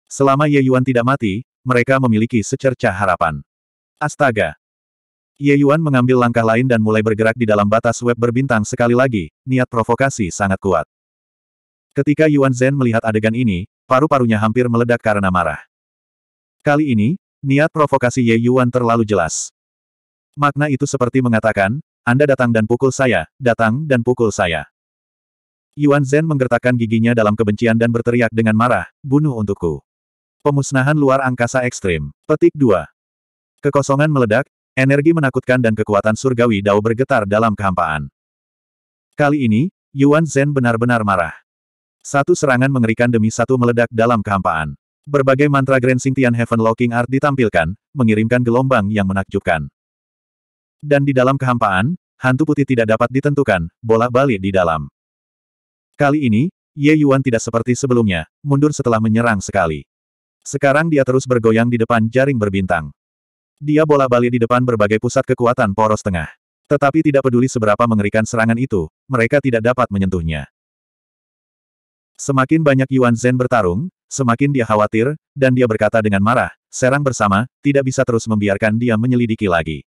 Selama Ye Yuan tidak mati, mereka memiliki secercah harapan. Astaga! Ye Yuan mengambil langkah lain dan mulai bergerak di dalam batas web berbintang sekali lagi, niat provokasi sangat kuat. Ketika Yuan Zhen melihat adegan ini, paru-parunya hampir meledak karena marah. Kali ini, Niat provokasi Ye Yuan terlalu jelas. Makna itu seperti mengatakan, Anda datang dan pukul saya, datang dan pukul saya. Yuan Zhen menggertakkan giginya dalam kebencian dan berteriak dengan marah, bunuh untukku. Pemusnahan luar angkasa ekstrim. Petik 2. Kekosongan meledak, energi menakutkan dan kekuatan surgawi Dao bergetar dalam kehampaan. Kali ini, Yuan Zhen benar-benar marah. Satu serangan mengerikan demi satu meledak dalam kehampaan berbagai mantra Grand Sintian Heaven Locking Art ditampilkan, mengirimkan gelombang yang menakjubkan. Dan di dalam kehampaan, hantu putih tidak dapat ditentukan, bolak balik di dalam. Kali ini, Ye Yuan tidak seperti sebelumnya, mundur setelah menyerang sekali. Sekarang dia terus bergoyang di depan jaring berbintang. Dia bolak balik di depan berbagai pusat kekuatan poros tengah. Tetapi tidak peduli seberapa mengerikan serangan itu, mereka tidak dapat menyentuhnya. Semakin banyak Yuan Zhen bertarung, Semakin dia khawatir, dan dia berkata dengan marah, serang bersama, tidak bisa terus membiarkan dia menyelidiki lagi.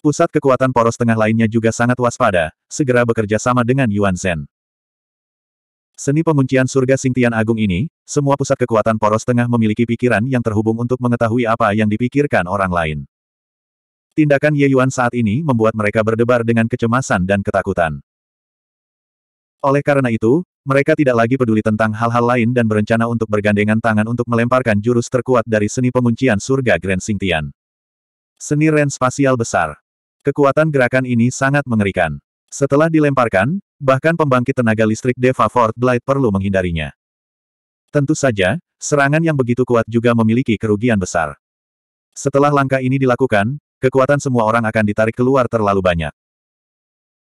Pusat kekuatan poros tengah lainnya juga sangat waspada, segera bekerja sama dengan Yuan Zhen. Seni penguncian surga Singtian Agung ini, semua pusat kekuatan poros tengah memiliki pikiran yang terhubung untuk mengetahui apa yang dipikirkan orang lain. Tindakan Ye Yuan saat ini membuat mereka berdebar dengan kecemasan dan ketakutan. Oleh karena itu, mereka tidak lagi peduli tentang hal-hal lain dan berencana untuk bergandengan tangan untuk melemparkan jurus terkuat dari seni penguncian surga Grand Sintian, Seni ren spasial besar. Kekuatan gerakan ini sangat mengerikan. Setelah dilemparkan, bahkan pembangkit tenaga listrik Deva Fort Blight perlu menghindarinya. Tentu saja, serangan yang begitu kuat juga memiliki kerugian besar. Setelah langkah ini dilakukan, kekuatan semua orang akan ditarik keluar terlalu banyak.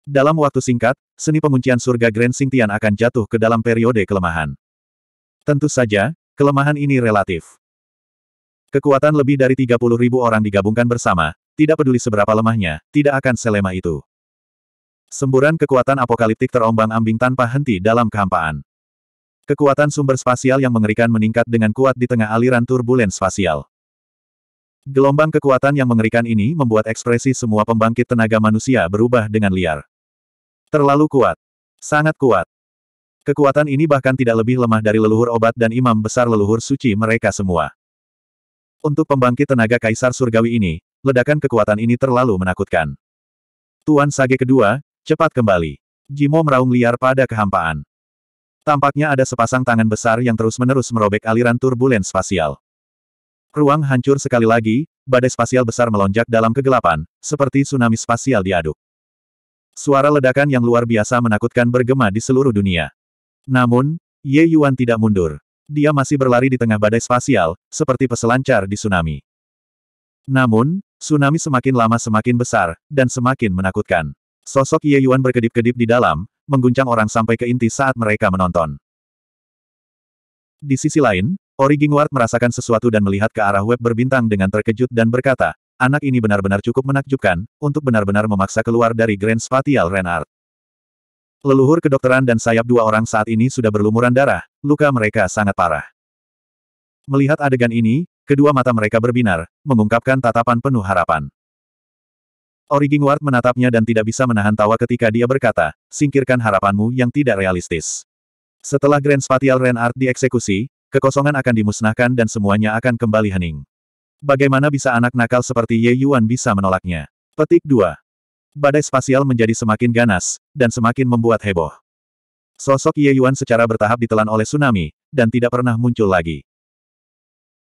Dalam waktu singkat, seni penguncian surga Grand Singtian akan jatuh ke dalam periode kelemahan. Tentu saja, kelemahan ini relatif. Kekuatan lebih dari 30 ribu orang digabungkan bersama, tidak peduli seberapa lemahnya, tidak akan selemah itu. Semburan kekuatan apokaliptik terombang-ambing tanpa henti dalam kehampaan. Kekuatan sumber spasial yang mengerikan meningkat dengan kuat di tengah aliran turbulen spasial. Gelombang kekuatan yang mengerikan ini membuat ekspresi semua pembangkit tenaga manusia berubah dengan liar. Terlalu kuat. Sangat kuat. Kekuatan ini bahkan tidak lebih lemah dari leluhur obat dan imam besar leluhur suci mereka semua. Untuk pembangkit tenaga kaisar surgawi ini, ledakan kekuatan ini terlalu menakutkan. Tuan Sage kedua, cepat kembali. Jimo meraung liar pada kehampaan. Tampaknya ada sepasang tangan besar yang terus-menerus merobek aliran turbulen spasial. Ruang hancur sekali lagi, badai spasial besar melonjak dalam kegelapan, seperti tsunami spasial diaduk. Suara ledakan yang luar biasa menakutkan bergema di seluruh dunia. Namun, Ye Yuan tidak mundur. Dia masih berlari di tengah badai spasial, seperti peselancar di tsunami. Namun, tsunami semakin lama semakin besar, dan semakin menakutkan. Sosok Ye Yuan berkedip-kedip di dalam, mengguncang orang sampai ke inti saat mereka menonton. Di sisi lain, Ori Gingward merasakan sesuatu dan melihat ke arah web berbintang dengan terkejut dan berkata, Anak ini benar-benar cukup menakjubkan, untuk benar-benar memaksa keluar dari Grand Spatial Renard. Leluhur kedokteran dan sayap dua orang saat ini sudah berlumuran darah, luka mereka sangat parah. Melihat adegan ini, kedua mata mereka berbinar, mengungkapkan tatapan penuh harapan. Origin Ward menatapnya dan tidak bisa menahan tawa ketika dia berkata, singkirkan harapanmu yang tidak realistis. Setelah Grand Spatial Renard dieksekusi, kekosongan akan dimusnahkan dan semuanya akan kembali hening. Bagaimana bisa anak nakal seperti Ye Yuan bisa menolaknya? Petik 2. Badai spasial menjadi semakin ganas, dan semakin membuat heboh. Sosok Ye Yuan secara bertahap ditelan oleh tsunami, dan tidak pernah muncul lagi.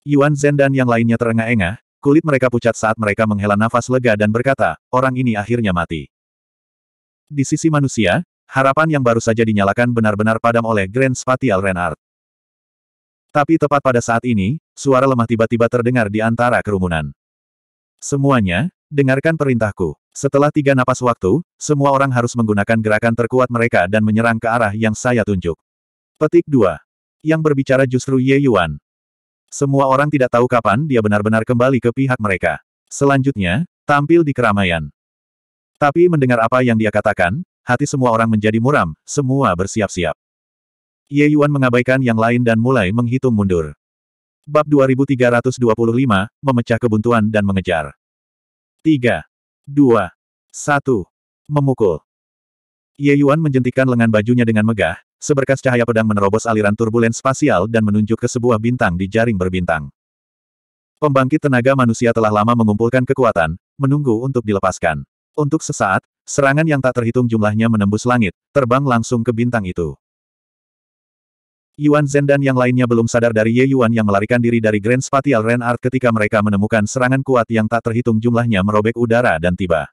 Yuan Zhen dan yang lainnya terengah-engah, kulit mereka pucat saat mereka menghela nafas lega dan berkata, orang ini akhirnya mati. Di sisi manusia, harapan yang baru saja dinyalakan benar-benar padam oleh Grand Spatial Renard. Tapi tepat pada saat ini, suara lemah tiba-tiba terdengar di antara kerumunan. Semuanya, dengarkan perintahku. Setelah tiga napas waktu, semua orang harus menggunakan gerakan terkuat mereka dan menyerang ke arah yang saya tunjuk. Petik 2. Yang berbicara justru Ye Yuan. Semua orang tidak tahu kapan dia benar-benar kembali ke pihak mereka. Selanjutnya, tampil di keramaian. Tapi mendengar apa yang dia katakan, hati semua orang menjadi muram, semua bersiap-siap. Ye Yuan mengabaikan yang lain dan mulai menghitung mundur. Bab 2325, Memecah Kebuntuan dan Mengejar. 3. 2. 1. Memukul. Ye Yuan menjentikan lengan bajunya dengan megah, seberkas cahaya pedang menerobos aliran turbulen spasial dan menunjuk ke sebuah bintang di jaring berbintang. Pembangkit tenaga manusia telah lama mengumpulkan kekuatan, menunggu untuk dilepaskan. Untuk sesaat, serangan yang tak terhitung jumlahnya menembus langit, terbang langsung ke bintang itu. Yuan Zhen dan yang lainnya belum sadar dari Ye Yuan yang melarikan diri dari Grand Spatial Ren Art ketika mereka menemukan serangan kuat yang tak terhitung jumlahnya merobek udara dan tiba.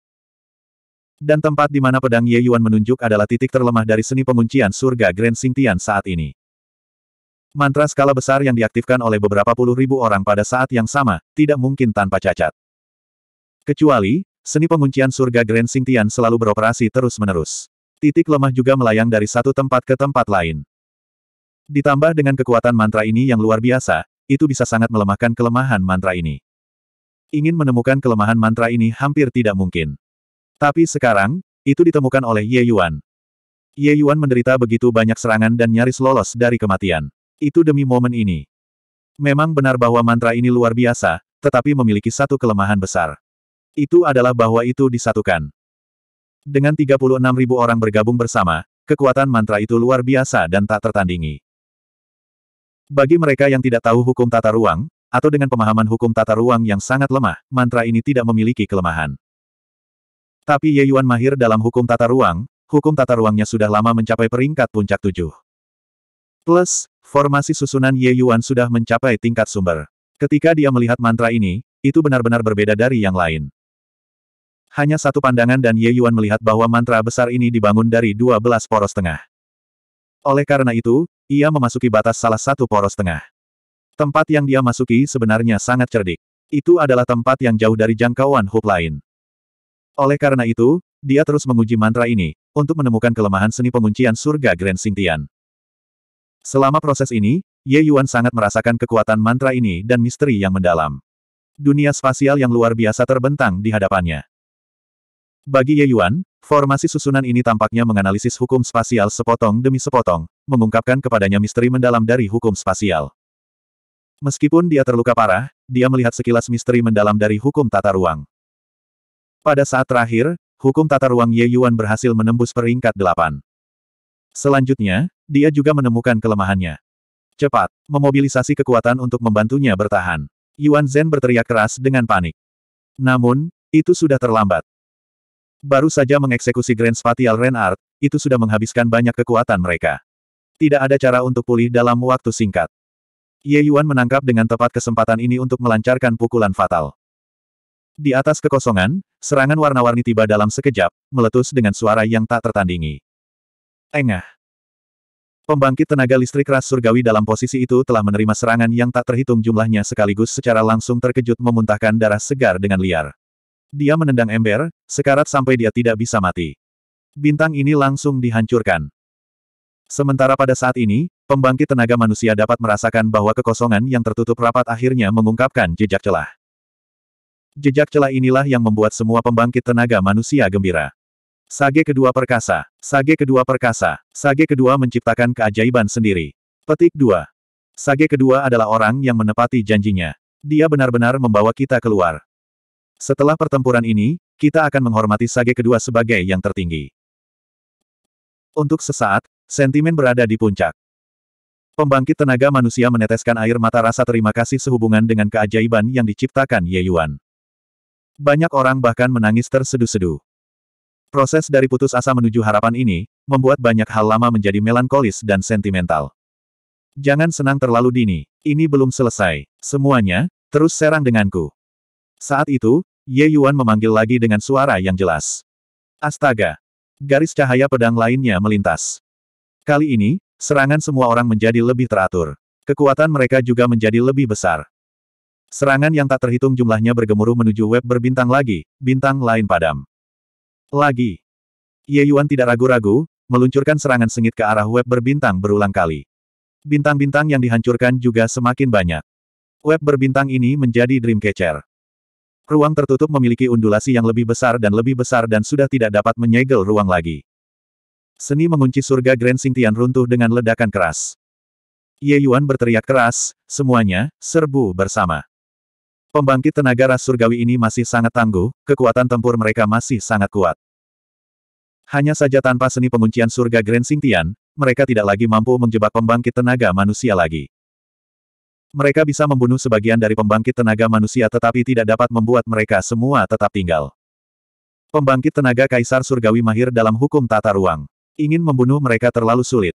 Dan tempat di mana pedang Ye Yuan menunjuk adalah titik terlemah dari seni penguncian surga Grand Xingtian saat ini. Mantra skala besar yang diaktifkan oleh beberapa puluh ribu orang pada saat yang sama, tidak mungkin tanpa cacat. Kecuali, seni penguncian surga Grand Xingtian selalu beroperasi terus-menerus. Titik lemah juga melayang dari satu tempat ke tempat lain. Ditambah dengan kekuatan mantra ini yang luar biasa, itu bisa sangat melemahkan kelemahan mantra ini. Ingin menemukan kelemahan mantra ini hampir tidak mungkin. Tapi sekarang, itu ditemukan oleh Ye Yuan. Ye Yuan menderita begitu banyak serangan dan nyaris lolos dari kematian. Itu demi momen ini. Memang benar bahwa mantra ini luar biasa, tetapi memiliki satu kelemahan besar. Itu adalah bahwa itu disatukan. Dengan 36.000 orang bergabung bersama, kekuatan mantra itu luar biasa dan tak tertandingi. Bagi mereka yang tidak tahu hukum tata ruang, atau dengan pemahaman hukum tata ruang yang sangat lemah, mantra ini tidak memiliki kelemahan. Tapi Ye Yuan mahir dalam hukum tata ruang, hukum tata ruangnya sudah lama mencapai peringkat puncak tujuh. Plus, formasi susunan Ye Yuan sudah mencapai tingkat sumber. Ketika dia melihat mantra ini, itu benar-benar berbeda dari yang lain. Hanya satu pandangan dan Ye Yuan melihat bahwa mantra besar ini dibangun dari dua belas poros tengah. Oleh karena itu, ia memasuki batas salah satu poros tengah. Tempat yang dia masuki sebenarnya sangat cerdik. Itu adalah tempat yang jauh dari jangkauan hub lain. Oleh karena itu, dia terus menguji mantra ini, untuk menemukan kelemahan seni penguncian surga Grand Sintian. Selama proses ini, Ye Yuan sangat merasakan kekuatan mantra ini dan misteri yang mendalam. Dunia spasial yang luar biasa terbentang di hadapannya. Bagi Ye Yuan, Formasi susunan ini tampaknya menganalisis hukum spasial sepotong demi sepotong, mengungkapkan kepadanya misteri mendalam dari hukum spasial. Meskipun dia terluka parah, dia melihat sekilas misteri mendalam dari hukum tata ruang. Pada saat terakhir, hukum tata ruang Ye Yuan berhasil menembus peringkat delapan. Selanjutnya, dia juga menemukan kelemahannya. Cepat, memobilisasi kekuatan untuk membantunya bertahan. Yuan Zhen berteriak keras dengan panik. Namun, itu sudah terlambat. Baru saja mengeksekusi Grand Spatial Ren Art, itu sudah menghabiskan banyak kekuatan mereka. Tidak ada cara untuk pulih dalam waktu singkat. Ye Yuan menangkap dengan tepat kesempatan ini untuk melancarkan pukulan fatal. Di atas kekosongan, serangan warna-warni tiba dalam sekejap, meletus dengan suara yang tak tertandingi. Engah. Pembangkit tenaga listrik ras surgawi dalam posisi itu telah menerima serangan yang tak terhitung jumlahnya sekaligus secara langsung terkejut memuntahkan darah segar dengan liar. Dia menendang ember, sekarat sampai dia tidak bisa mati. Bintang ini langsung dihancurkan. Sementara pada saat ini, pembangkit tenaga manusia dapat merasakan bahwa kekosongan yang tertutup rapat akhirnya mengungkapkan jejak celah. Jejak celah inilah yang membuat semua pembangkit tenaga manusia gembira. Sage kedua perkasa, sage kedua perkasa, sage kedua menciptakan keajaiban sendiri. Petik 2. Sage kedua adalah orang yang menepati janjinya. Dia benar-benar membawa kita keluar. Setelah pertempuran ini, kita akan menghormati sage kedua sebagai yang tertinggi. Untuk sesaat, sentimen berada di puncak. Pembangkit tenaga manusia meneteskan air mata rasa terima kasih sehubungan dengan keajaiban yang diciptakan Ye Yuan. Banyak orang bahkan menangis terseduh-seduh. Proses dari putus asa menuju harapan ini, membuat banyak hal lama menjadi melankolis dan sentimental. Jangan senang terlalu dini, ini belum selesai. Semuanya, terus serang denganku. Saat itu, Ye Yuan memanggil lagi dengan suara yang jelas. Astaga! Garis cahaya pedang lainnya melintas. Kali ini, serangan semua orang menjadi lebih teratur. Kekuatan mereka juga menjadi lebih besar. Serangan yang tak terhitung jumlahnya bergemuruh menuju web berbintang lagi, bintang lain padam. Lagi. Ye Yuan tidak ragu-ragu, meluncurkan serangan sengit ke arah web berbintang berulang kali. Bintang-bintang yang dihancurkan juga semakin banyak. Web berbintang ini menjadi dreamcatcher. Ruang tertutup memiliki undulasi yang lebih besar dan lebih besar dan sudah tidak dapat menyegel ruang lagi. Seni mengunci surga Grand Xingtian runtuh dengan ledakan keras. Ye Yuan berteriak keras, semuanya, serbu bersama. Pembangkit tenaga ras surgawi ini masih sangat tangguh, kekuatan tempur mereka masih sangat kuat. Hanya saja tanpa seni penguncian surga Grand Xingtian, mereka tidak lagi mampu menjebak pembangkit tenaga manusia lagi. Mereka bisa membunuh sebagian dari pembangkit tenaga manusia tetapi tidak dapat membuat mereka semua tetap tinggal. Pembangkit tenaga Kaisar Surgawi mahir dalam hukum tata ruang. Ingin membunuh mereka terlalu sulit.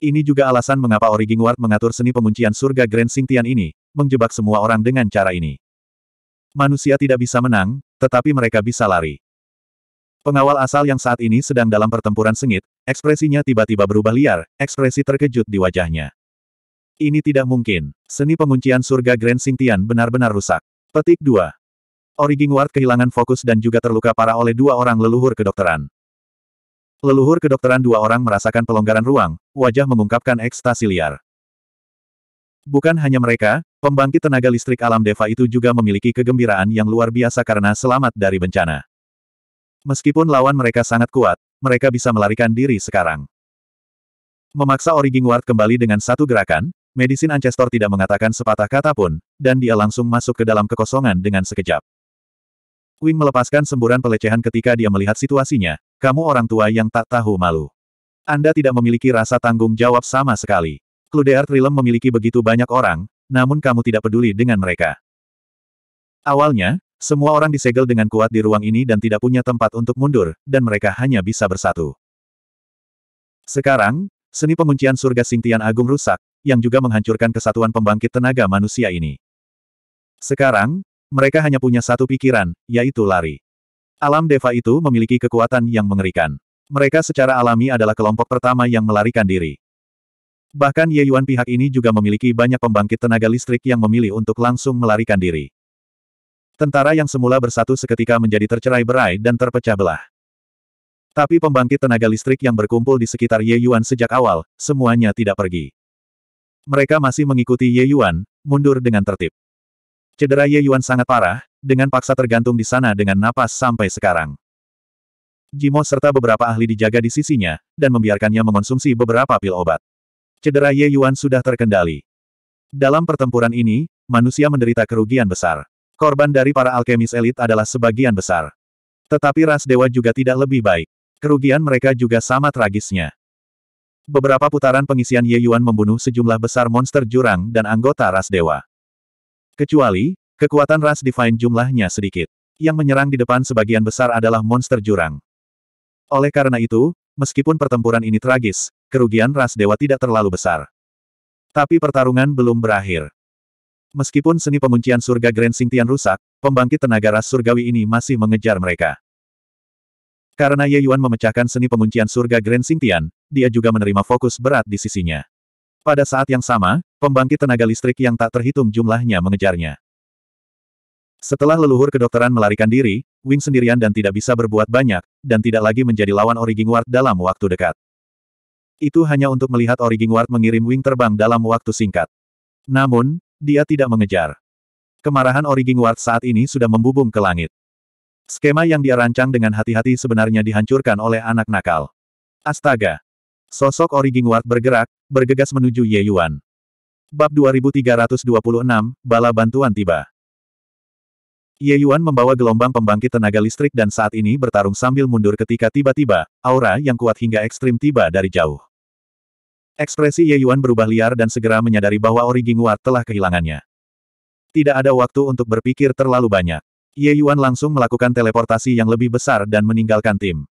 Ini juga alasan mengapa Origin Ward mengatur seni penguncian surga Grand Singtian ini, menjebak semua orang dengan cara ini. Manusia tidak bisa menang, tetapi mereka bisa lari. Pengawal asal yang saat ini sedang dalam pertempuran sengit, ekspresinya tiba-tiba berubah liar, ekspresi terkejut di wajahnya. Ini tidak mungkin. Seni penguncian surga Grand Sintian benar-benar rusak. Petik 2. Origin Ward kehilangan fokus dan juga terluka parah oleh dua orang leluhur kedokteran. Leluhur kedokteran dua orang merasakan pelonggaran ruang, wajah mengungkapkan ekstasi liar. Bukan hanya mereka, pembangkit tenaga listrik alam Deva itu juga memiliki kegembiraan yang luar biasa karena selamat dari bencana. Meskipun lawan mereka sangat kuat, mereka bisa melarikan diri sekarang. Memaksa Origin Ward kembali dengan satu gerakan, Medisin Ancestor tidak mengatakan sepatah kata pun, dan dia langsung masuk ke dalam kekosongan dengan sekejap. Wing melepaskan semburan pelecehan ketika dia melihat situasinya, kamu orang tua yang tak tahu malu. Anda tidak memiliki rasa tanggung jawab sama sekali. Cludeart Trilem memiliki begitu banyak orang, namun kamu tidak peduli dengan mereka. Awalnya, semua orang disegel dengan kuat di ruang ini dan tidak punya tempat untuk mundur, dan mereka hanya bisa bersatu. Sekarang, seni penguncian surga Singtian Agung rusak, yang juga menghancurkan kesatuan pembangkit tenaga manusia ini. Sekarang, mereka hanya punya satu pikiran, yaitu lari. Alam Deva itu memiliki kekuatan yang mengerikan. Mereka secara alami adalah kelompok pertama yang melarikan diri. Bahkan Ye Yuan pihak ini juga memiliki banyak pembangkit tenaga listrik yang memilih untuk langsung melarikan diri. Tentara yang semula bersatu seketika menjadi tercerai-berai dan terpecah belah. Tapi pembangkit tenaga listrik yang berkumpul di sekitar Ye Yuan sejak awal, semuanya tidak pergi. Mereka masih mengikuti Ye Yuan, mundur dengan tertib. Cedera Ye Yuan sangat parah, dengan paksa tergantung di sana dengan napas sampai sekarang. Jimo serta beberapa ahli dijaga di sisinya, dan membiarkannya mengonsumsi beberapa pil obat. Cedera Ye Yuan sudah terkendali. Dalam pertempuran ini, manusia menderita kerugian besar. Korban dari para alkemis elit adalah sebagian besar. Tetapi ras dewa juga tidak lebih baik. Kerugian mereka juga sama tragisnya. Beberapa putaran pengisian Ye Yuan membunuh sejumlah besar monster jurang dan anggota ras dewa. Kecuali, kekuatan ras divine jumlahnya sedikit. Yang menyerang di depan sebagian besar adalah monster jurang. Oleh karena itu, meskipun pertempuran ini tragis, kerugian ras dewa tidak terlalu besar. Tapi pertarungan belum berakhir. Meskipun seni penguncian surga Grand Sintian rusak, pembangkit tenaga ras surgawi ini masih mengejar mereka. Karena Ye Yuan memecahkan seni penguncian surga Grand Xingtian, dia juga menerima fokus berat di sisinya. Pada saat yang sama, pembangkit tenaga listrik yang tak terhitung jumlahnya mengejarnya. Setelah leluhur kedokteran melarikan diri, Wing sendirian dan tidak bisa berbuat banyak, dan tidak lagi menjadi lawan Origin Ward dalam waktu dekat. Itu hanya untuk melihat Origin Ward mengirim Wing terbang dalam waktu singkat. Namun, dia tidak mengejar. Kemarahan Origin Ward saat ini sudah membubung ke langit. Skema yang dia rancang dengan hati-hati sebenarnya dihancurkan oleh anak nakal. Astaga! Sosok Ori Gingward bergerak, bergegas menuju Ye Yuan. Bab 2326, Bala Bantuan Tiba. Ye Yuan membawa gelombang pembangkit tenaga listrik dan saat ini bertarung sambil mundur ketika tiba-tiba, aura yang kuat hingga ekstrim tiba dari jauh. Ekspresi Ye Yuan berubah liar dan segera menyadari bahwa Ori Gingward telah kehilangannya. Tidak ada waktu untuk berpikir terlalu banyak. Ye Yuan langsung melakukan teleportasi yang lebih besar dan meninggalkan tim.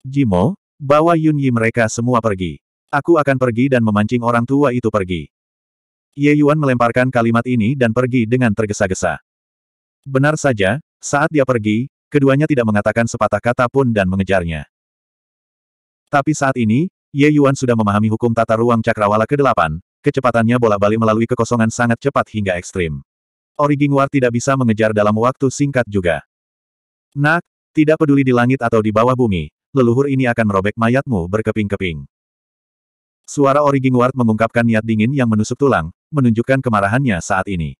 Jimo, bawa Yun Yi mereka semua pergi. Aku akan pergi dan memancing orang tua itu pergi. Ye Yuan melemparkan kalimat ini dan pergi dengan tergesa-gesa. Benar saja, saat dia pergi, keduanya tidak mengatakan sepatah kata pun dan mengejarnya. Tapi saat ini, Ye Yuan sudah memahami hukum tata ruang cakrawala ke-8, kecepatannya bola balik melalui kekosongan sangat cepat hingga ekstrim. Origingwar tidak bisa mengejar dalam waktu singkat juga. Nak, tidak peduli di langit atau di bawah bumi, leluhur ini akan merobek mayatmu berkeping-keping. Suara Origingward mengungkapkan niat dingin yang menusuk tulang, menunjukkan kemarahannya saat ini.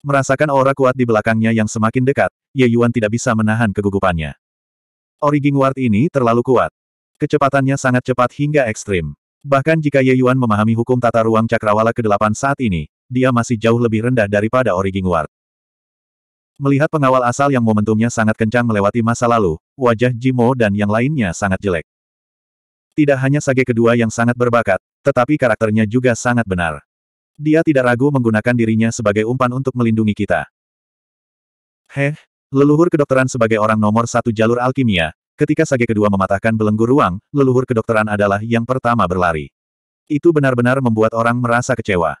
Merasakan aura kuat di belakangnya yang semakin dekat, Ye Yuan tidak bisa menahan kegugupannya. Origingward ini terlalu kuat. Kecepatannya sangat cepat hingga ekstrim. Bahkan jika Ye Yuan memahami hukum tata ruang cakrawala ke-8 saat ini, dia masih jauh lebih rendah daripada Origing Ward. Melihat pengawal asal yang momentumnya sangat kencang melewati masa lalu, wajah Jimo dan yang lainnya sangat jelek. Tidak hanya Sage kedua yang sangat berbakat, tetapi karakternya juga sangat benar. Dia tidak ragu menggunakan dirinya sebagai umpan untuk melindungi kita. Heh, leluhur kedokteran sebagai orang nomor satu jalur alkimia, ketika Sage kedua mematahkan belenggu ruang, leluhur kedokteran adalah yang pertama berlari. Itu benar-benar membuat orang merasa kecewa.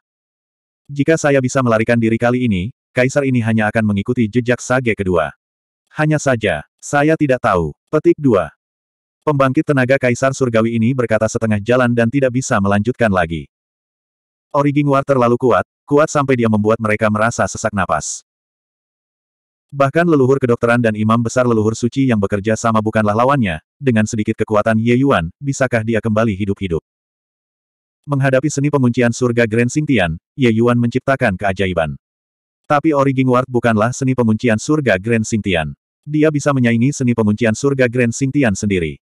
Jika saya bisa melarikan diri kali ini, kaisar ini hanya akan mengikuti jejak sage kedua. Hanya saja, saya tidak tahu. Petik 2. Pembangkit tenaga kaisar surgawi ini berkata setengah jalan dan tidak bisa melanjutkan lagi. Origin War terlalu kuat, kuat sampai dia membuat mereka merasa sesak napas. Bahkan leluhur kedokteran dan imam besar leluhur suci yang bekerja sama bukanlah lawannya, dengan sedikit kekuatan Ye Yuan, bisakah dia kembali hidup-hidup? Menghadapi seni penguncian surga Grand Xingtian, Ye Yuan menciptakan keajaiban. Tapi Origing Ward bukanlah seni penguncian surga Grand Xingtian. Dia bisa menyaingi seni penguncian surga Grand Xingtian sendiri.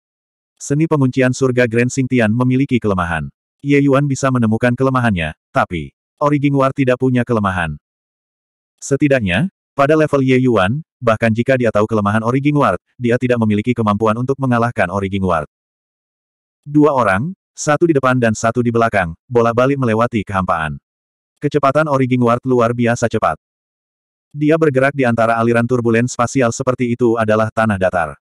Seni penguncian surga Grand Xingtian memiliki kelemahan. Ye Yuan bisa menemukan kelemahannya, tapi Origing Ward tidak punya kelemahan. Setidaknya, pada level Ye Yuan, bahkan jika dia tahu kelemahan Origing Ward, dia tidak memiliki kemampuan untuk mengalahkan Origing Ward. Dua orang, satu di depan dan satu di belakang, bola balik melewati kehampaan. Kecepatan Origin Ward luar biasa cepat. Dia bergerak di antara aliran turbulen spasial seperti itu adalah tanah datar.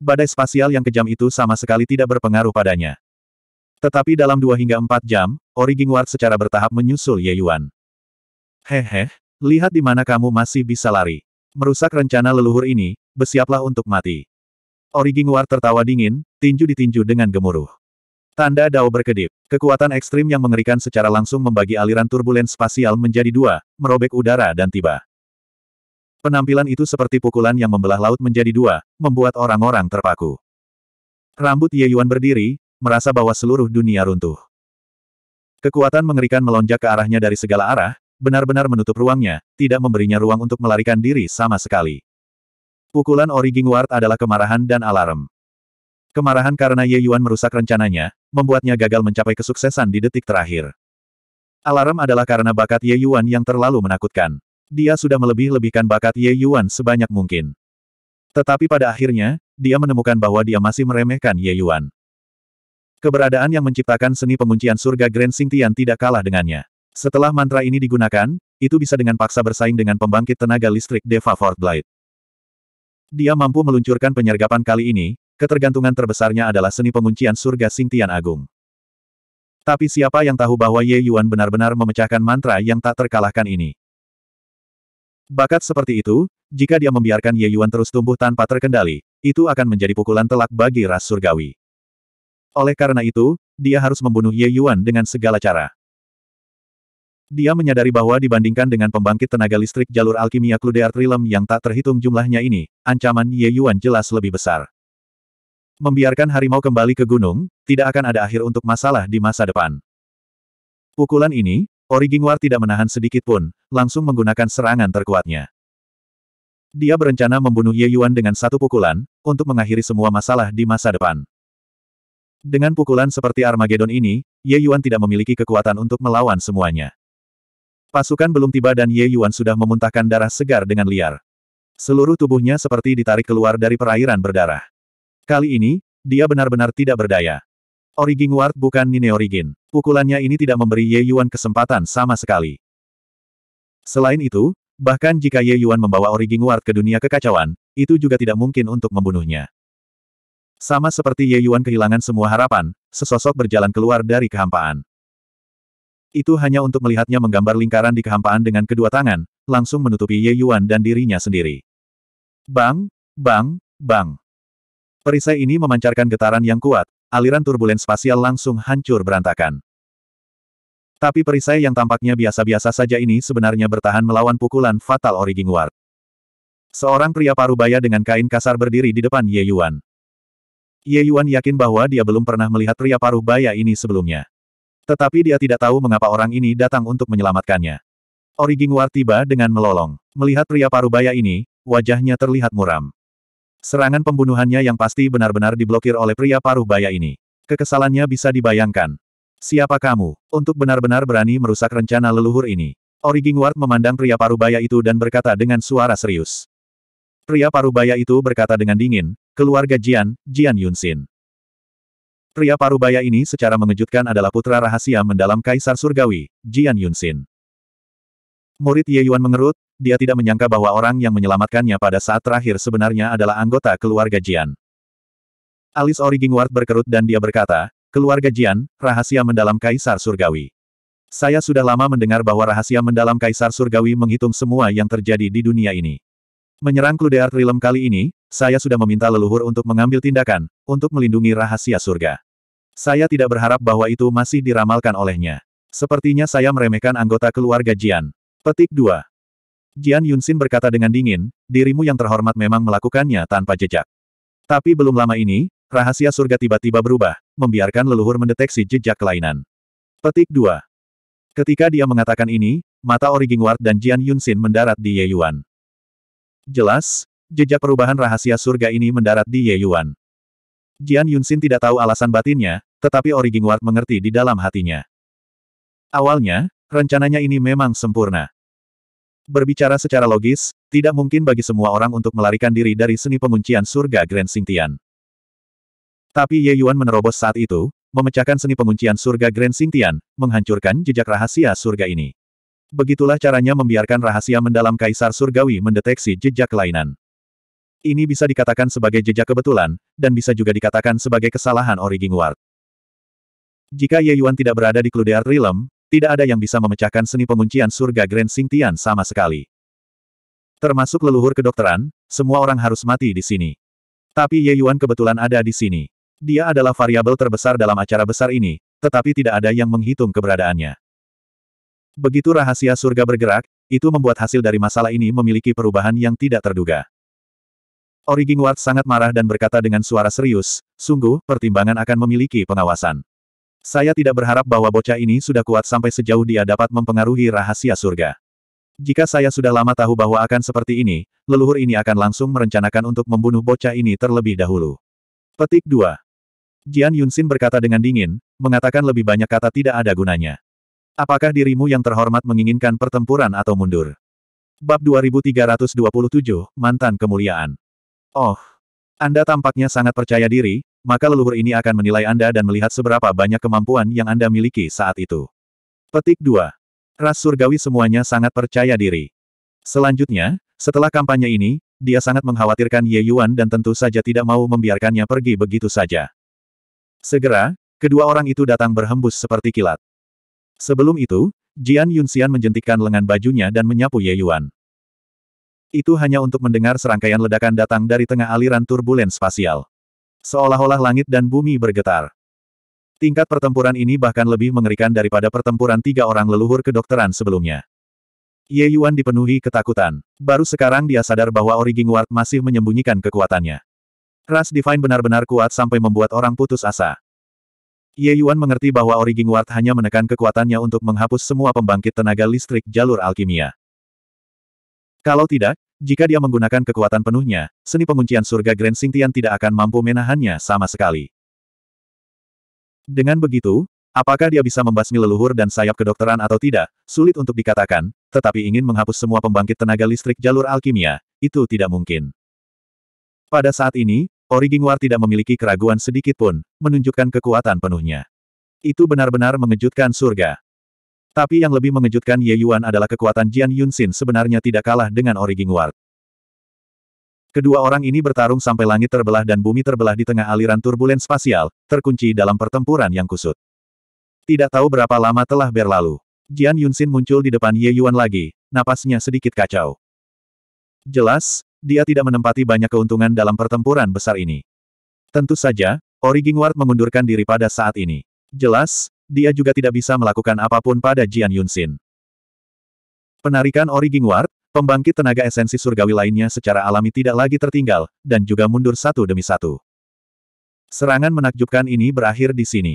Badai spasial yang kejam itu sama sekali tidak berpengaruh padanya. Tetapi dalam dua hingga empat jam, Origin Ward secara bertahap menyusul Ye Yuan. Hehe, lihat di mana kamu masih bisa lari. Merusak rencana leluhur ini, bersiaplah untuk mati. Origin Ward tertawa dingin, tinju ditinju dengan gemuruh. Tanda Dao berkedip. Kekuatan ekstrim yang mengerikan secara langsung membagi aliran turbulen spasial menjadi dua, merobek udara dan tiba. Penampilan itu seperti pukulan yang membelah laut menjadi dua, membuat orang-orang terpaku. Rambut Ye Yuan berdiri, merasa bahwa seluruh dunia runtuh. Kekuatan mengerikan melonjak ke arahnya dari segala arah, benar-benar menutup ruangnya, tidak memberinya ruang untuk melarikan diri sama sekali. Pukulan Origin Ward adalah kemarahan dan alarm. Kemarahan karena Ye Yuan merusak rencananya, membuatnya gagal mencapai kesuksesan di detik terakhir. Alarm adalah karena bakat Ye Yuan yang terlalu menakutkan. Dia sudah melebih-lebihkan bakat Ye Yuan sebanyak mungkin. Tetapi pada akhirnya, dia menemukan bahwa dia masih meremehkan Ye Yuan. Keberadaan yang menciptakan seni penguncian surga Grand Xingtian tidak kalah dengannya. Setelah mantra ini digunakan, itu bisa dengan paksa bersaing dengan pembangkit tenaga listrik Deva Fort Dia mampu meluncurkan penyergapan kali ini, ketergantungan terbesarnya adalah seni penguncian surga Sing Tian Agung. Tapi siapa yang tahu bahwa Ye Yuan benar-benar memecahkan mantra yang tak terkalahkan ini? Bakat seperti itu, jika dia membiarkan Ye Yuan terus tumbuh tanpa terkendali, itu akan menjadi pukulan telak bagi ras surgawi. Oleh karena itu, dia harus membunuh Ye Yuan dengan segala cara. Dia menyadari bahwa dibandingkan dengan pembangkit tenaga listrik jalur alkimia Kludear Trilem yang tak terhitung jumlahnya ini, ancaman Ye Yuan jelas lebih besar membiarkan harimau kembali ke gunung, tidak akan ada akhir untuk masalah di masa depan. Pukulan ini, Origingwar tidak menahan sedikit pun, langsung menggunakan serangan terkuatnya. Dia berencana membunuh Ye Yuan dengan satu pukulan, untuk mengakhiri semua masalah di masa depan. Dengan pukulan seperti Armageddon ini, Ye Yuan tidak memiliki kekuatan untuk melawan semuanya. Pasukan belum tiba dan Ye Yuan sudah memuntahkan darah segar dengan liar. Seluruh tubuhnya seperti ditarik keluar dari perairan berdarah. Kali ini, dia benar-benar tidak berdaya. Origin Ward bukan Nine Origin. Pukulannya ini tidak memberi Ye Yuan kesempatan sama sekali. Selain itu, bahkan jika Ye Yuan membawa Origin Ward ke dunia kekacauan, itu juga tidak mungkin untuk membunuhnya. Sama seperti Ye Yuan kehilangan semua harapan, sesosok berjalan keluar dari kehampaan. Itu hanya untuk melihatnya menggambar lingkaran di kehampaan dengan kedua tangan, langsung menutupi Ye Yuan dan dirinya sendiri. Bang, bang, bang. Perisai ini memancarkan getaran yang kuat, aliran turbulen spasial langsung hancur berantakan. Tapi perisai yang tampaknya biasa-biasa saja ini sebenarnya bertahan melawan pukulan fatal Origing War. Seorang pria parubaya dengan kain kasar berdiri di depan Ye Yuan. Ye Yuan yakin bahwa dia belum pernah melihat pria parubaya ini sebelumnya. Tetapi dia tidak tahu mengapa orang ini datang untuk menyelamatkannya. Origing War tiba dengan melolong. Melihat pria parubaya ini, wajahnya terlihat muram. Serangan pembunuhannya yang pasti benar-benar diblokir oleh pria paruh baya ini. Kekesalannya bisa dibayangkan. Siapa kamu, untuk benar-benar berani merusak rencana leluhur ini? Origin Ward memandang pria paruh baya itu dan berkata dengan suara serius. Pria paruh baya itu berkata dengan dingin, keluarga Jian, Jian Yunsin. Pria paruh baya ini secara mengejutkan adalah putra rahasia mendalam Kaisar Surgawi, Jian Yunsin. Murid Ye Yuan mengerut, dia tidak menyangka bahwa orang yang menyelamatkannya pada saat terakhir sebenarnya adalah anggota keluarga Jian. Alis Origing berkerut dan dia berkata, Keluarga Jian, rahasia mendalam Kaisar Surgawi. Saya sudah lama mendengar bahwa rahasia mendalam Kaisar Surgawi menghitung semua yang terjadi di dunia ini. Menyerang Kludeart Realm kali ini, saya sudah meminta leluhur untuk mengambil tindakan, untuk melindungi rahasia surga. Saya tidak berharap bahwa itu masih diramalkan olehnya. Sepertinya saya meremehkan anggota keluarga Jian. Petik 2. Jian Yunxin berkata dengan dingin, dirimu yang terhormat memang melakukannya tanpa jejak. Tapi belum lama ini, rahasia surga tiba-tiba berubah, membiarkan leluhur mendeteksi jejak kelainan. Petik 2. Ketika dia mengatakan ini, mata Origing Ward dan Jian Yunxin mendarat di Ye Yuan. Jelas, jejak perubahan rahasia surga ini mendarat di Ye Yuan. Jian Yunxin tidak tahu alasan batinnya, tetapi Origing Ward mengerti di dalam hatinya. Awalnya, rencananya ini memang sempurna. Berbicara secara logis, tidak mungkin bagi semua orang untuk melarikan diri dari seni penguncian surga Grand Sintian. Tapi Ye Yuan menerobos saat itu, memecahkan seni penguncian surga Grand Sintian, menghancurkan jejak rahasia surga ini. Begitulah caranya membiarkan rahasia mendalam Kaisar Surgawi mendeteksi jejak kelainan. Ini bisa dikatakan sebagai jejak kebetulan, dan bisa juga dikatakan sebagai kesalahan Origin Ward. Jika Ye Yuan tidak berada di Kludear Realm, tidak ada yang bisa memecahkan seni penguncian surga Grand Tian sama sekali. Termasuk leluhur kedokteran, semua orang harus mati di sini. Tapi Ye Yuan kebetulan ada di sini. Dia adalah variabel terbesar dalam acara besar ini, tetapi tidak ada yang menghitung keberadaannya. Begitu rahasia surga bergerak, itu membuat hasil dari masalah ini memiliki perubahan yang tidak terduga. Origin Ward sangat marah dan berkata dengan suara serius, sungguh, pertimbangan akan memiliki pengawasan. Saya tidak berharap bahwa bocah ini sudah kuat sampai sejauh dia dapat mempengaruhi rahasia surga. Jika saya sudah lama tahu bahwa akan seperti ini, leluhur ini akan langsung merencanakan untuk membunuh bocah ini terlebih dahulu. Petik 2. Jian Yunxin berkata dengan dingin, mengatakan lebih banyak kata tidak ada gunanya. Apakah dirimu yang terhormat menginginkan pertempuran atau mundur? Bab 2327, Mantan Kemuliaan. Oh, Anda tampaknya sangat percaya diri, maka leluhur ini akan menilai Anda dan melihat seberapa banyak kemampuan yang Anda miliki saat itu. Petik 2. Ras surgawi semuanya sangat percaya diri. Selanjutnya, setelah kampanye ini, dia sangat mengkhawatirkan Ye Yuan dan tentu saja tidak mau membiarkannya pergi begitu saja. Segera, kedua orang itu datang berhembus seperti kilat. Sebelum itu, Jian Yunxian menjentikkan lengan bajunya dan menyapu Ye Yuan. Itu hanya untuk mendengar serangkaian ledakan datang dari tengah aliran turbulen spasial. Seolah-olah langit dan bumi bergetar. Tingkat pertempuran ini bahkan lebih mengerikan daripada pertempuran tiga orang leluhur kedokteran sebelumnya. Ye Yuan dipenuhi ketakutan. Baru sekarang dia sadar bahwa Origing Ward masih menyembunyikan kekuatannya. Ras Divine benar-benar kuat sampai membuat orang putus asa. Ye Yuan mengerti bahwa Origing Ward hanya menekan kekuatannya untuk menghapus semua pembangkit tenaga listrik jalur alkimia. Kalau tidak, jika dia menggunakan kekuatan penuhnya, seni penguncian surga Grand Sintian tidak akan mampu menahannya sama sekali. Dengan begitu, apakah dia bisa membasmi leluhur dan sayap kedokteran atau tidak, sulit untuk dikatakan, tetapi ingin menghapus semua pembangkit tenaga listrik jalur alkimia, itu tidak mungkin. Pada saat ini, Origingwar tidak memiliki keraguan sedikit pun, menunjukkan kekuatan penuhnya. Itu benar-benar mengejutkan surga. Tapi yang lebih mengejutkan Ye Yuan adalah kekuatan Jian Yun Yunxin sebenarnya tidak kalah dengan Origing Ward. Kedua orang ini bertarung sampai langit terbelah dan bumi terbelah di tengah aliran turbulen spasial, terkunci dalam pertempuran yang kusut. Tidak tahu berapa lama telah berlalu. Jian Yun Yunxin muncul di depan Ye Yuan lagi, napasnya sedikit kacau. Jelas, dia tidak menempati banyak keuntungan dalam pertempuran besar ini. Tentu saja, Origing Ward mengundurkan diri pada saat ini. Jelas, dia juga tidak bisa melakukan apapun pada Jian Yunxin. Penarikan Ori Gingward, pembangkit tenaga esensi surgawi lainnya secara alami tidak lagi tertinggal, dan juga mundur satu demi satu. Serangan menakjubkan ini berakhir di sini.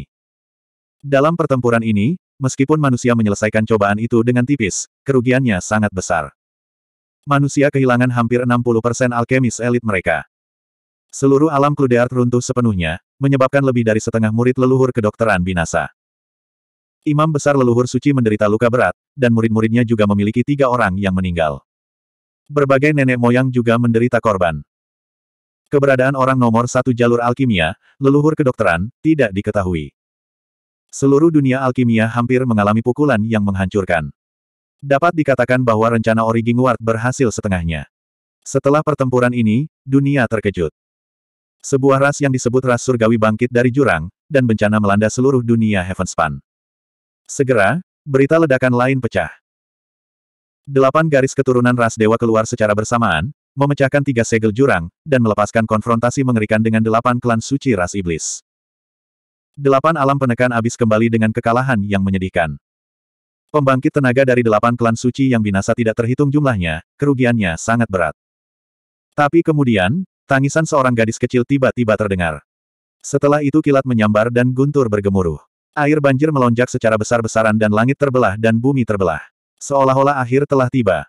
Dalam pertempuran ini, meskipun manusia menyelesaikan cobaan itu dengan tipis, kerugiannya sangat besar. Manusia kehilangan hampir 60% alkemis elit mereka. Seluruh alam Kludeart runtuh sepenuhnya, menyebabkan lebih dari setengah murid leluhur kedokteran binasa. Imam besar leluhur suci menderita luka berat, dan murid-muridnya juga memiliki tiga orang yang meninggal. Berbagai nenek moyang juga menderita korban. Keberadaan orang nomor satu jalur alkimia, leluhur kedokteran, tidak diketahui. Seluruh dunia alkimia hampir mengalami pukulan yang menghancurkan. Dapat dikatakan bahwa rencana Origin Ward berhasil setengahnya. Setelah pertempuran ini, dunia terkejut. Sebuah ras yang disebut ras surgawi bangkit dari jurang, dan bencana melanda seluruh dunia Heavenspan. Segera, berita ledakan lain pecah. Delapan garis keturunan ras dewa keluar secara bersamaan, memecahkan tiga segel jurang, dan melepaskan konfrontasi mengerikan dengan delapan klan suci ras iblis. Delapan alam penekan abis kembali dengan kekalahan yang menyedihkan. Pembangkit tenaga dari delapan klan suci yang binasa tidak terhitung jumlahnya, kerugiannya sangat berat. Tapi kemudian, tangisan seorang gadis kecil tiba-tiba terdengar. Setelah itu kilat menyambar dan guntur bergemuruh. Air banjir melonjak secara besar-besaran dan langit terbelah dan bumi terbelah. Seolah-olah akhir telah tiba.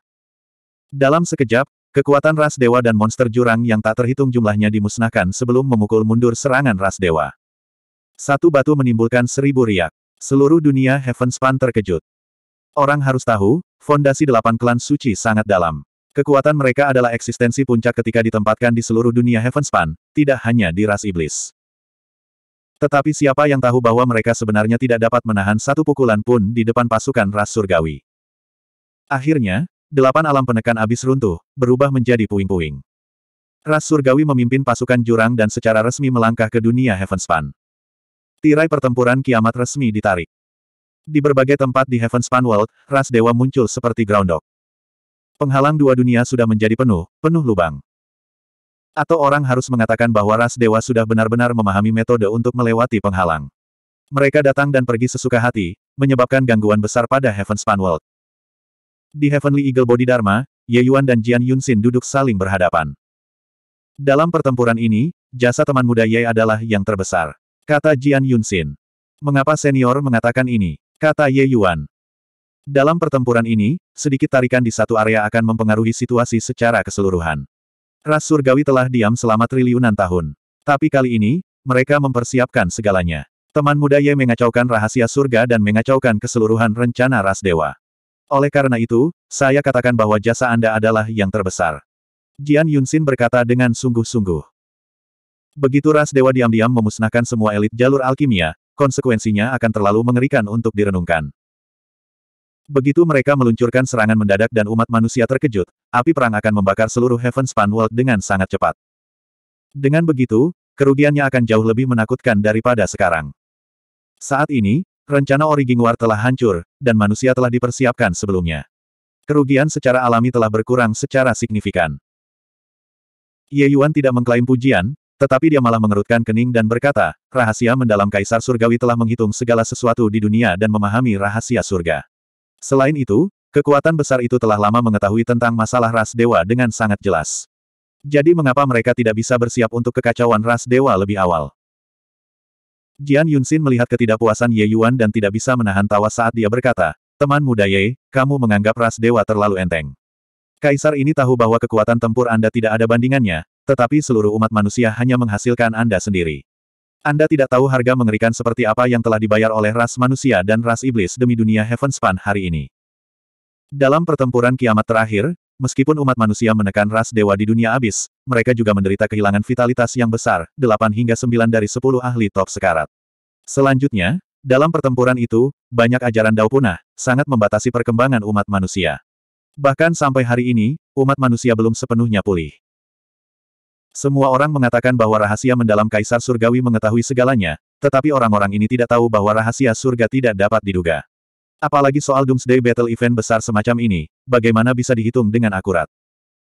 Dalam sekejap, kekuatan ras dewa dan monster jurang yang tak terhitung jumlahnya dimusnahkan sebelum memukul mundur serangan ras dewa. Satu batu menimbulkan seribu riak. Seluruh dunia Heavenspan terkejut. Orang harus tahu, fondasi delapan klan suci sangat dalam. Kekuatan mereka adalah eksistensi puncak ketika ditempatkan di seluruh dunia Heavenspan, tidak hanya di ras iblis. Tetapi siapa yang tahu bahwa mereka sebenarnya tidak dapat menahan satu pukulan pun di depan pasukan ras surgawi. Akhirnya, delapan alam penekan abis runtuh, berubah menjadi puing-puing. Ras surgawi memimpin pasukan jurang dan secara resmi melangkah ke dunia Heavenspan. Tirai pertempuran kiamat resmi ditarik. Di berbagai tempat di Heavenspan World, ras dewa muncul seperti groundhog. Penghalang dua dunia sudah menjadi penuh, penuh lubang. Atau orang harus mengatakan bahwa ras dewa sudah benar-benar memahami metode untuk melewati penghalang. Mereka datang dan pergi sesuka hati, menyebabkan gangguan besar pada Heavenspan World. Di Heavenly Eagle Body Dharma, Ye Yuan dan Jian Yunxin duduk saling berhadapan. Dalam pertempuran ini, jasa teman muda Ye adalah yang terbesar. Kata Jian Yunxin. Mengapa senior mengatakan ini? Kata Ye Yuan. Dalam pertempuran ini, sedikit tarikan di satu area akan mempengaruhi situasi secara keseluruhan. Ras surgawi telah diam selama triliunan tahun. Tapi kali ini, mereka mempersiapkan segalanya. Teman muda Ye mengacaukan rahasia surga dan mengacaukan keseluruhan rencana ras dewa. Oleh karena itu, saya katakan bahwa jasa Anda adalah yang terbesar. Jian Yunxin berkata dengan sungguh-sungguh. Begitu ras dewa diam-diam memusnahkan semua elit jalur alkimia, konsekuensinya akan terlalu mengerikan untuk direnungkan. Begitu mereka meluncurkan serangan mendadak dan umat manusia terkejut, api perang akan membakar seluruh Heaven Span World dengan sangat cepat. Dengan begitu, kerugiannya akan jauh lebih menakutkan daripada sekarang. Saat ini, rencana Origin War telah hancur, dan manusia telah dipersiapkan sebelumnya. Kerugian secara alami telah berkurang secara signifikan. Ye Yuan tidak mengklaim pujian, tetapi dia malah mengerutkan kening dan berkata, rahasia mendalam Kaisar Surgawi telah menghitung segala sesuatu di dunia dan memahami rahasia surga. Selain itu, kekuatan besar itu telah lama mengetahui tentang masalah ras dewa dengan sangat jelas. Jadi mengapa mereka tidak bisa bersiap untuk kekacauan ras dewa lebih awal? Jian Yunxin melihat ketidakpuasan Ye Yuan dan tidak bisa menahan tawa saat dia berkata, Teman muda Ye, kamu menganggap ras dewa terlalu enteng. Kaisar ini tahu bahwa kekuatan tempur Anda tidak ada bandingannya, tetapi seluruh umat manusia hanya menghasilkan Anda sendiri. Anda tidak tahu harga mengerikan seperti apa yang telah dibayar oleh ras manusia dan ras iblis demi dunia Heavenspan hari ini. Dalam pertempuran kiamat terakhir, meskipun umat manusia menekan ras dewa di dunia abis, mereka juga menderita kehilangan vitalitas yang besar, 8 hingga 9 dari 10 ahli top sekarat. Selanjutnya, dalam pertempuran itu, banyak ajaran Dao punah, sangat membatasi perkembangan umat manusia. Bahkan sampai hari ini, umat manusia belum sepenuhnya pulih. Semua orang mengatakan bahwa rahasia mendalam Kaisar Surgawi mengetahui segalanya, tetapi orang-orang ini tidak tahu bahwa rahasia surga tidak dapat diduga. Apalagi soal Doomsday Battle event besar semacam ini, bagaimana bisa dihitung dengan akurat.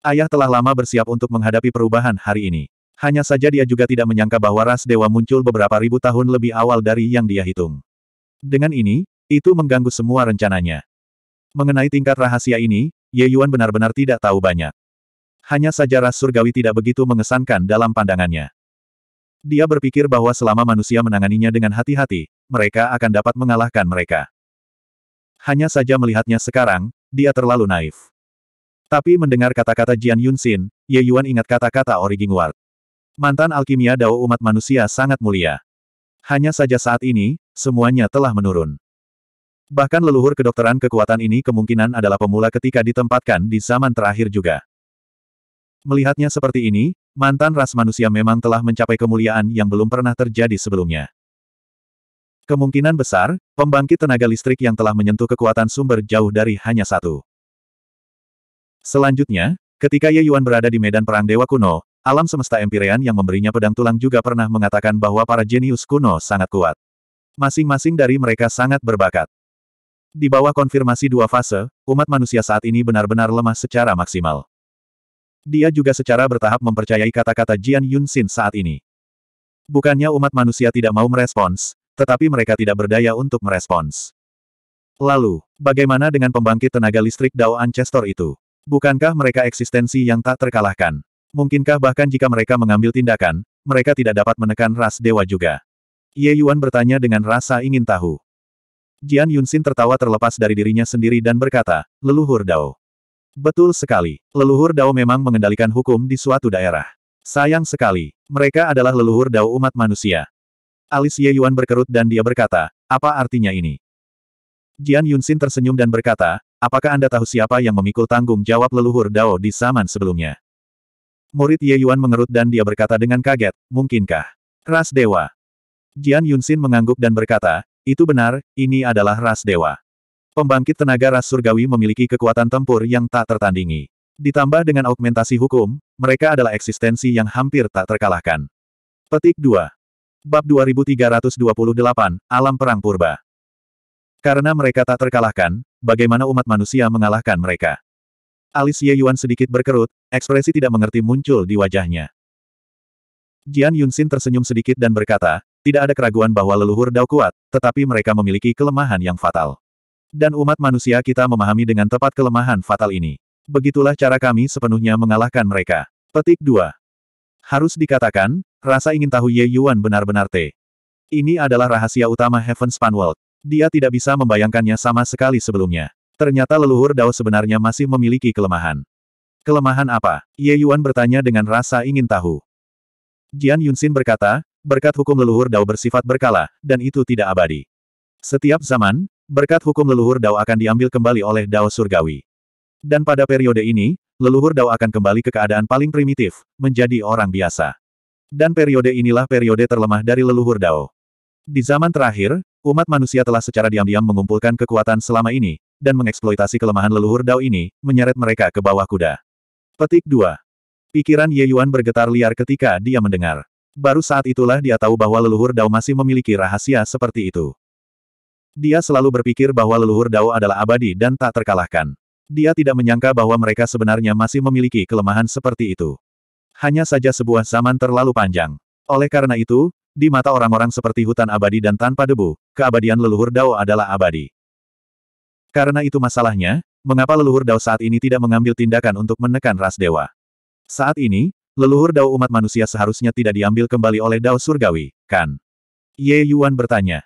Ayah telah lama bersiap untuk menghadapi perubahan hari ini. Hanya saja dia juga tidak menyangka bahwa ras dewa muncul beberapa ribu tahun lebih awal dari yang dia hitung. Dengan ini, itu mengganggu semua rencananya. Mengenai tingkat rahasia ini, Ye Yuan benar-benar tidak tahu banyak. Hanya saja ras surgawi tidak begitu mengesankan dalam pandangannya. Dia berpikir bahwa selama manusia menanganinya dengan hati-hati, mereka akan dapat mengalahkan mereka. Hanya saja melihatnya sekarang, dia terlalu naif. Tapi mendengar kata-kata Jian Yunxin, Ye Yuan ingat kata-kata Origin Ward. Mantan alkimia dao umat manusia sangat mulia. Hanya saja saat ini, semuanya telah menurun. Bahkan leluhur kedokteran kekuatan ini kemungkinan adalah pemula ketika ditempatkan di zaman terakhir juga. Melihatnya seperti ini, mantan ras manusia memang telah mencapai kemuliaan yang belum pernah terjadi sebelumnya. Kemungkinan besar, pembangkit tenaga listrik yang telah menyentuh kekuatan sumber jauh dari hanya satu. Selanjutnya, ketika Ye Yuan berada di medan perang dewa kuno, alam semesta empirean yang memberinya pedang tulang juga pernah mengatakan bahwa para jenius kuno sangat kuat. Masing-masing dari mereka sangat berbakat. Di bawah konfirmasi dua fase, umat manusia saat ini benar-benar lemah secara maksimal. Dia juga secara bertahap mempercayai kata-kata Jian Yun Yunxin saat ini. Bukannya umat manusia tidak mau merespons, tetapi mereka tidak berdaya untuk merespons. Lalu, bagaimana dengan pembangkit tenaga listrik Dao Ancestor itu? Bukankah mereka eksistensi yang tak terkalahkan? Mungkinkah bahkan jika mereka mengambil tindakan, mereka tidak dapat menekan ras dewa juga? Ye Yuan bertanya dengan rasa ingin tahu. Jian Yunxin tertawa terlepas dari dirinya sendiri dan berkata, leluhur Dao. Betul sekali. Leluhur Dao memang mengendalikan hukum di suatu daerah. Sayang sekali. Mereka adalah leluhur Dao umat manusia. Alis Ye Yuan berkerut dan dia berkata, apa artinya ini? Jian Yunxin tersenyum dan berkata, apakah Anda tahu siapa yang memikul tanggung jawab leluhur Dao di zaman sebelumnya? Murid Ye Yuan mengerut dan dia berkata dengan kaget, mungkinkah? Ras Dewa. Jian Yunxin mengangguk dan berkata, itu benar, ini adalah Ras Dewa. Pembangkit tenaga ras surgawi memiliki kekuatan tempur yang tak tertandingi. Ditambah dengan augmentasi hukum, mereka adalah eksistensi yang hampir tak terkalahkan. Petik 2. Bab 2328, Alam Perang Purba. Karena mereka tak terkalahkan, bagaimana umat manusia mengalahkan mereka? Alis Ye Yuan sedikit berkerut, ekspresi tidak mengerti muncul di wajahnya. Jian Yunxin tersenyum sedikit dan berkata, tidak ada keraguan bahwa leluhur Dao kuat, tetapi mereka memiliki kelemahan yang fatal. Dan umat manusia kita memahami dengan tepat kelemahan fatal ini. Begitulah cara kami sepenuhnya mengalahkan mereka. Petik 2. Harus dikatakan, rasa ingin tahu Ye Yuan benar-benar T. Ini adalah rahasia utama Heaven Span World. Dia tidak bisa membayangkannya sama sekali sebelumnya. Ternyata leluhur Dao sebenarnya masih memiliki kelemahan. Kelemahan apa? Ye Yuan bertanya dengan rasa ingin tahu. Jian Yunxin berkata, berkat hukum leluhur Dao bersifat berkala, dan itu tidak abadi. Setiap zaman, Berkat hukum leluhur Dao akan diambil kembali oleh Dao Surgawi. Dan pada periode ini, leluhur Dao akan kembali ke keadaan paling primitif, menjadi orang biasa. Dan periode inilah periode terlemah dari leluhur Dao. Di zaman terakhir, umat manusia telah secara diam-diam mengumpulkan kekuatan selama ini, dan mengeksploitasi kelemahan leluhur Dao ini, menyeret mereka ke bawah kuda. Petik 2. Pikiran Ye Yuan bergetar liar ketika dia mendengar. Baru saat itulah dia tahu bahwa leluhur Dao masih memiliki rahasia seperti itu. Dia selalu berpikir bahwa leluhur Dao adalah abadi dan tak terkalahkan. Dia tidak menyangka bahwa mereka sebenarnya masih memiliki kelemahan seperti itu. Hanya saja sebuah zaman terlalu panjang. Oleh karena itu, di mata orang-orang seperti hutan abadi dan tanpa debu, keabadian leluhur Dao adalah abadi. Karena itu masalahnya, mengapa leluhur Dao saat ini tidak mengambil tindakan untuk menekan ras dewa? Saat ini, leluhur Dao umat manusia seharusnya tidak diambil kembali oleh Dao surgawi, kan? Ye Yuan bertanya.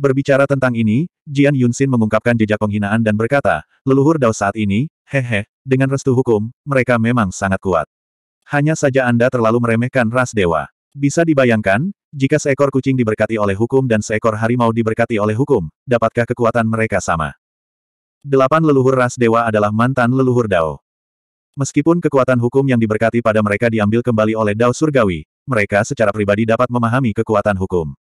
Berbicara tentang ini, Jian Yunxin mengungkapkan jejak penghinaan dan berkata, leluhur Dao saat ini, hehe, dengan restu hukum, mereka memang sangat kuat. Hanya saja Anda terlalu meremehkan ras dewa. Bisa dibayangkan, jika seekor kucing diberkati oleh hukum dan seekor harimau diberkati oleh hukum, dapatkah kekuatan mereka sama? Delapan leluhur ras dewa adalah mantan leluhur Dao. Meskipun kekuatan hukum yang diberkati pada mereka diambil kembali oleh Dao Surgawi, mereka secara pribadi dapat memahami kekuatan hukum.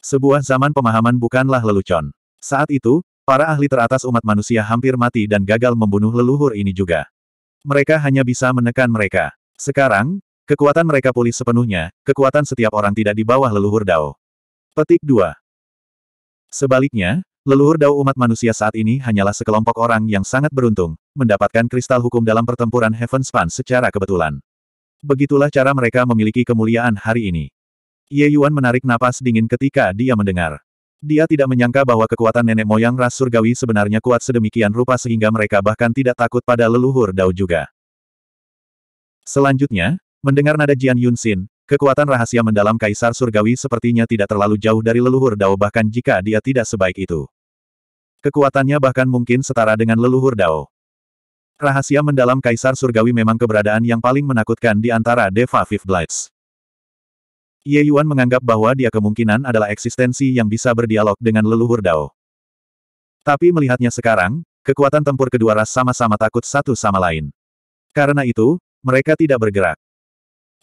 Sebuah zaman pemahaman bukanlah lelucon. Saat itu, para ahli teratas umat manusia hampir mati dan gagal membunuh leluhur ini juga. Mereka hanya bisa menekan mereka. Sekarang, kekuatan mereka pulih sepenuhnya, kekuatan setiap orang tidak di bawah leluhur Dao. Petik 2. Sebaliknya, leluhur Dao umat manusia saat ini hanyalah sekelompok orang yang sangat beruntung, mendapatkan kristal hukum dalam pertempuran Heaven Span secara kebetulan. Begitulah cara mereka memiliki kemuliaan hari ini. Ye Yuan menarik napas dingin ketika dia mendengar. Dia tidak menyangka bahwa kekuatan nenek moyang ras surgawi sebenarnya kuat sedemikian rupa sehingga mereka bahkan tidak takut pada leluhur Dao juga. Selanjutnya, mendengar nada Jian Yunxin, kekuatan rahasia mendalam kaisar surgawi sepertinya tidak terlalu jauh dari leluhur Dao bahkan jika dia tidak sebaik itu. Kekuatannya bahkan mungkin setara dengan leluhur Dao. Rahasia mendalam kaisar surgawi memang keberadaan yang paling menakutkan di antara Deva Fifth Blades. Ye Yuan menganggap bahwa dia kemungkinan adalah eksistensi yang bisa berdialog dengan leluhur Dao. Tapi melihatnya sekarang, kekuatan tempur kedua ras sama-sama takut satu sama lain. Karena itu, mereka tidak bergerak.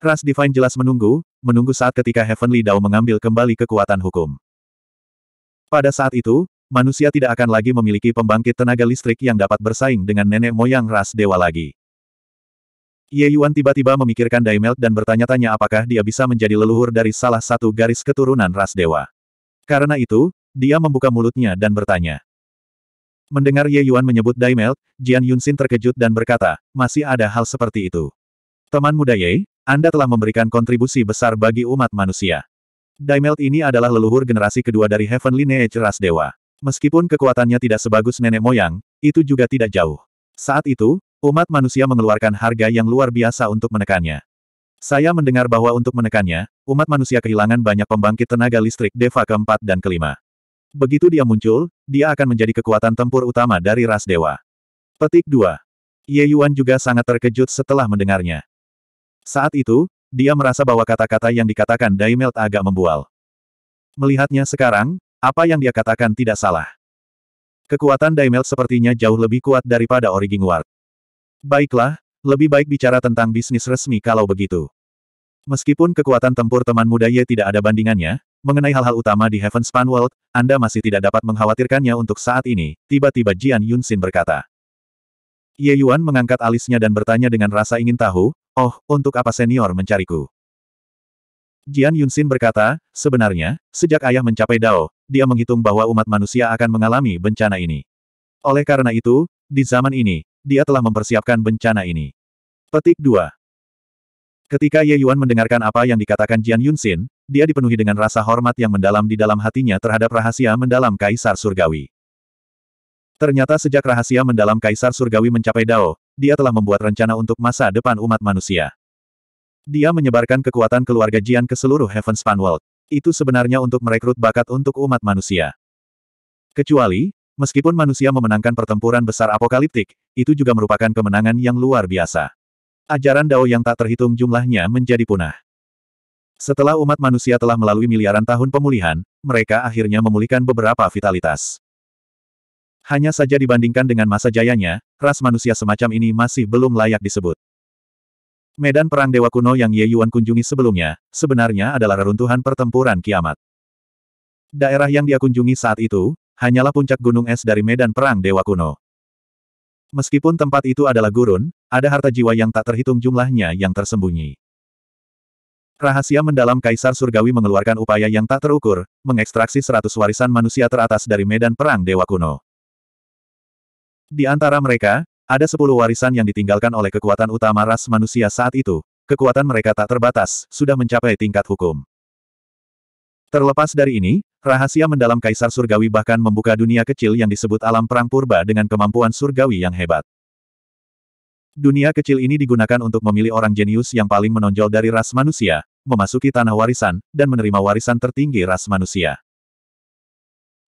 Ras Divine jelas menunggu, menunggu saat ketika Heavenly Dao mengambil kembali kekuatan hukum. Pada saat itu, manusia tidak akan lagi memiliki pembangkit tenaga listrik yang dapat bersaing dengan nenek moyang ras dewa lagi. Ye Yuan tiba-tiba memikirkan Daimelt dan bertanya-tanya apakah dia bisa menjadi leluhur dari salah satu garis keturunan ras dewa. Karena itu, dia membuka mulutnya dan bertanya. Mendengar Ye Yuan menyebut Daimelt, Jian Yunxin terkejut dan berkata, masih ada hal seperti itu. Teman muda Ye, Anda telah memberikan kontribusi besar bagi umat manusia. Daimelt ini adalah leluhur generasi kedua dari Heaven Lineage ras dewa. Meskipun kekuatannya tidak sebagus nenek moyang, itu juga tidak jauh. Saat itu, Umat manusia mengeluarkan harga yang luar biasa untuk menekannya. Saya mendengar bahwa untuk menekannya, umat manusia kehilangan banyak pembangkit tenaga listrik Deva keempat dan kelima. Begitu dia muncul, dia akan menjadi kekuatan tempur utama dari ras dewa. Petik 2. Ye Yuan juga sangat terkejut setelah mendengarnya. Saat itu, dia merasa bahwa kata-kata yang dikatakan Daimelt agak membual. Melihatnya sekarang, apa yang dia katakan tidak salah. Kekuatan Daimelt sepertinya jauh lebih kuat daripada Origin Ward. Baiklah, lebih baik bicara tentang bisnis resmi kalau begitu. Meskipun kekuatan tempur teman muda Ye tidak ada bandingannya, mengenai hal-hal utama di Heaven Span World, Anda masih tidak dapat mengkhawatirkannya untuk saat ini, tiba-tiba Jian Yunxin berkata. Ye Yuan mengangkat alisnya dan bertanya dengan rasa ingin tahu, oh, untuk apa senior mencariku? Jian Yunxin berkata, sebenarnya, sejak ayah mencapai Dao, dia menghitung bahwa umat manusia akan mengalami bencana ini. Oleh karena itu, di zaman ini, dia telah mempersiapkan bencana ini. Petik 2. Ketika Ye Yuan mendengarkan apa yang dikatakan Jian Yunxin, dia dipenuhi dengan rasa hormat yang mendalam di dalam hatinya terhadap rahasia mendalam Kaisar Surgawi. Ternyata sejak rahasia mendalam Kaisar Surgawi mencapai Dao, dia telah membuat rencana untuk masa depan umat manusia. Dia menyebarkan kekuatan keluarga Jian ke seluruh Heavenspan World. Itu sebenarnya untuk merekrut bakat untuk umat manusia. Kecuali, Meskipun manusia memenangkan pertempuran besar apokaliptik, itu juga merupakan kemenangan yang luar biasa. Ajaran Dao yang tak terhitung jumlahnya menjadi punah. Setelah umat manusia telah melalui miliaran tahun pemulihan, mereka akhirnya memulihkan beberapa vitalitas. Hanya saja dibandingkan dengan masa jayanya, ras manusia semacam ini masih belum layak disebut. Medan Perang Dewa Kuno yang Ye Yuan kunjungi sebelumnya, sebenarnya adalah reruntuhan pertempuran kiamat. Daerah yang dia kunjungi saat itu, hanyalah puncak gunung es dari medan perang dewa kuno. Meskipun tempat itu adalah gurun, ada harta jiwa yang tak terhitung jumlahnya yang tersembunyi. Rahasia mendalam Kaisar Surgawi mengeluarkan upaya yang tak terukur, mengekstraksi seratus warisan manusia teratas dari medan perang dewa kuno. Di antara mereka, ada sepuluh warisan yang ditinggalkan oleh kekuatan utama ras manusia saat itu, kekuatan mereka tak terbatas, sudah mencapai tingkat hukum. Terlepas dari ini, Rahasia mendalam Kaisar Surgawi bahkan membuka dunia kecil yang disebut alam perang purba dengan kemampuan surgawi yang hebat. Dunia kecil ini digunakan untuk memilih orang jenius yang paling menonjol dari ras manusia, memasuki tanah warisan, dan menerima warisan tertinggi ras manusia.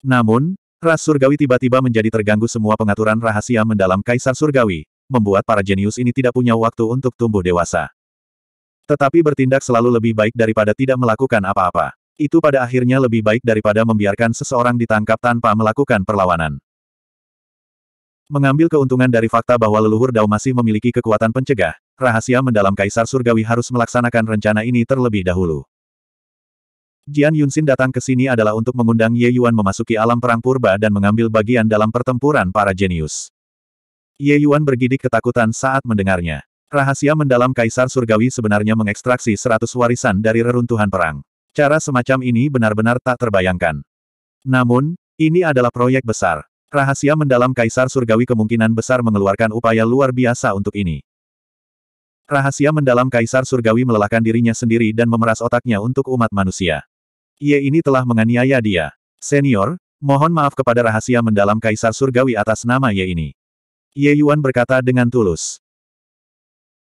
Namun, ras surgawi tiba-tiba menjadi terganggu semua pengaturan rahasia mendalam Kaisar Surgawi, membuat para jenius ini tidak punya waktu untuk tumbuh dewasa. Tetapi bertindak selalu lebih baik daripada tidak melakukan apa-apa. Itu pada akhirnya lebih baik daripada membiarkan seseorang ditangkap tanpa melakukan perlawanan. Mengambil keuntungan dari fakta bahwa leluhur Dao masih memiliki kekuatan pencegah, rahasia mendalam Kaisar Surgawi harus melaksanakan rencana ini terlebih dahulu. Jian Yunxin datang ke sini adalah untuk mengundang Ye Yuan memasuki alam perang purba dan mengambil bagian dalam pertempuran para jenius. Ye Yuan bergidik ketakutan saat mendengarnya. Rahasia mendalam Kaisar Surgawi sebenarnya mengekstraksi seratus warisan dari reruntuhan perang. Cara semacam ini benar-benar tak terbayangkan. Namun, ini adalah proyek besar. Rahasia mendalam Kaisar Surgawi kemungkinan besar mengeluarkan upaya luar biasa untuk ini. Rahasia mendalam Kaisar Surgawi melelahkan dirinya sendiri dan memeras otaknya untuk umat manusia. Ia ini telah menganiaya dia. Senior, mohon maaf kepada rahasia mendalam Kaisar Surgawi atas nama Ye ini. Ye Yuan berkata dengan tulus.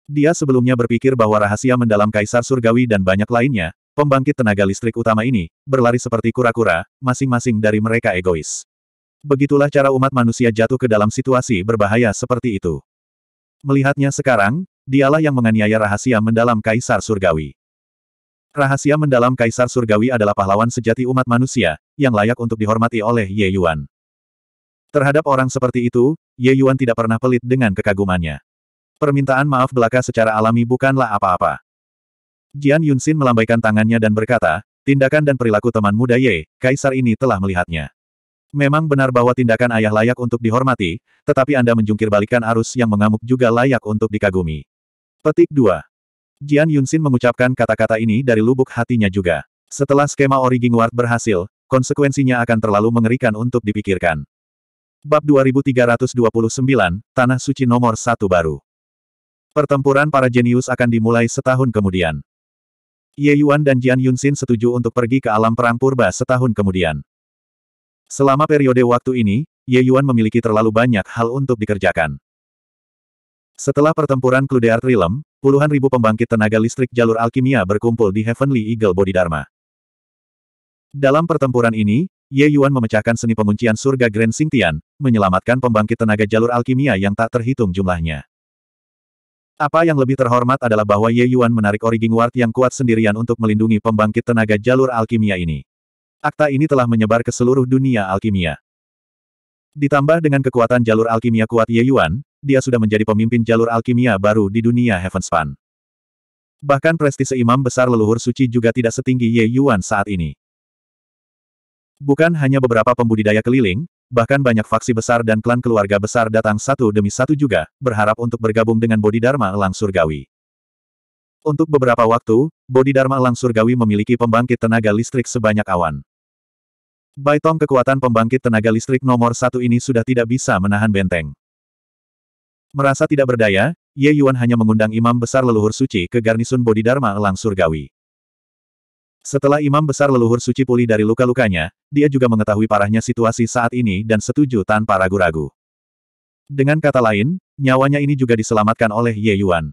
Dia sebelumnya berpikir bahwa rahasia mendalam Kaisar Surgawi dan banyak lainnya, Pembangkit tenaga listrik utama ini, berlari seperti kura-kura, masing-masing dari mereka egois. Begitulah cara umat manusia jatuh ke dalam situasi berbahaya seperti itu. Melihatnya sekarang, dialah yang menganiaya rahasia mendalam Kaisar Surgawi. Rahasia mendalam Kaisar Surgawi adalah pahlawan sejati umat manusia, yang layak untuk dihormati oleh Ye Yuan. Terhadap orang seperti itu, Ye Yuan tidak pernah pelit dengan kekagumannya. Permintaan maaf belaka secara alami bukanlah apa-apa. Jian Yunxin melambaikan tangannya dan berkata, tindakan dan perilaku teman muda Ye, kaisar ini telah melihatnya. Memang benar bahwa tindakan ayah layak untuk dihormati, tetapi Anda menjungkir arus yang mengamuk juga layak untuk dikagumi. Petik 2. Jian Yunxin mengucapkan kata-kata ini dari lubuk hatinya juga. Setelah skema Ward berhasil, konsekuensinya akan terlalu mengerikan untuk dipikirkan. Bab 2329, Tanah Suci Nomor Satu Baru Pertempuran para jenius akan dimulai setahun kemudian. Ye Yuan dan Jian Yunxin setuju untuk pergi ke alam perang purba setahun kemudian. Selama periode waktu ini, Ye Yuan memiliki terlalu banyak hal untuk dikerjakan. Setelah pertempuran Clue Art Realm, puluhan ribu pembangkit tenaga listrik jalur alkimia berkumpul di Heavenly Eagle Bodhidharma. Dalam pertempuran ini, Ye Yuan memecahkan seni penguncian surga Grand Xingtian, menyelamatkan pembangkit tenaga jalur alkimia yang tak terhitung jumlahnya. Apa yang lebih terhormat adalah bahwa Ye Yuan menarik Origing Ward yang kuat sendirian untuk melindungi pembangkit tenaga jalur alkimia ini. Akta ini telah menyebar ke seluruh dunia alkimia. Ditambah dengan kekuatan jalur alkimia kuat Ye Yuan, dia sudah menjadi pemimpin jalur alkimia baru di dunia Heavenspan. Bahkan prestise imam besar leluhur suci juga tidak setinggi Ye Yuan saat ini. Bukan hanya beberapa pembudidaya keliling, bahkan banyak faksi besar dan klan keluarga besar datang satu demi satu juga, berharap untuk bergabung dengan Bodhidharma Elang Surgawi. Untuk beberapa waktu, Bodhidharma Elang Surgawi memiliki pembangkit tenaga listrik sebanyak awan. Baitong kekuatan pembangkit tenaga listrik nomor satu ini sudah tidak bisa menahan benteng. Merasa tidak berdaya, Ye Yuan hanya mengundang imam besar leluhur suci ke garnisun Bodhidharma Elang Surgawi. Setelah imam besar leluhur suci pulih dari luka-lukanya, dia juga mengetahui parahnya situasi saat ini dan setuju tanpa ragu-ragu. Dengan kata lain, nyawanya ini juga diselamatkan oleh Ye Yuan.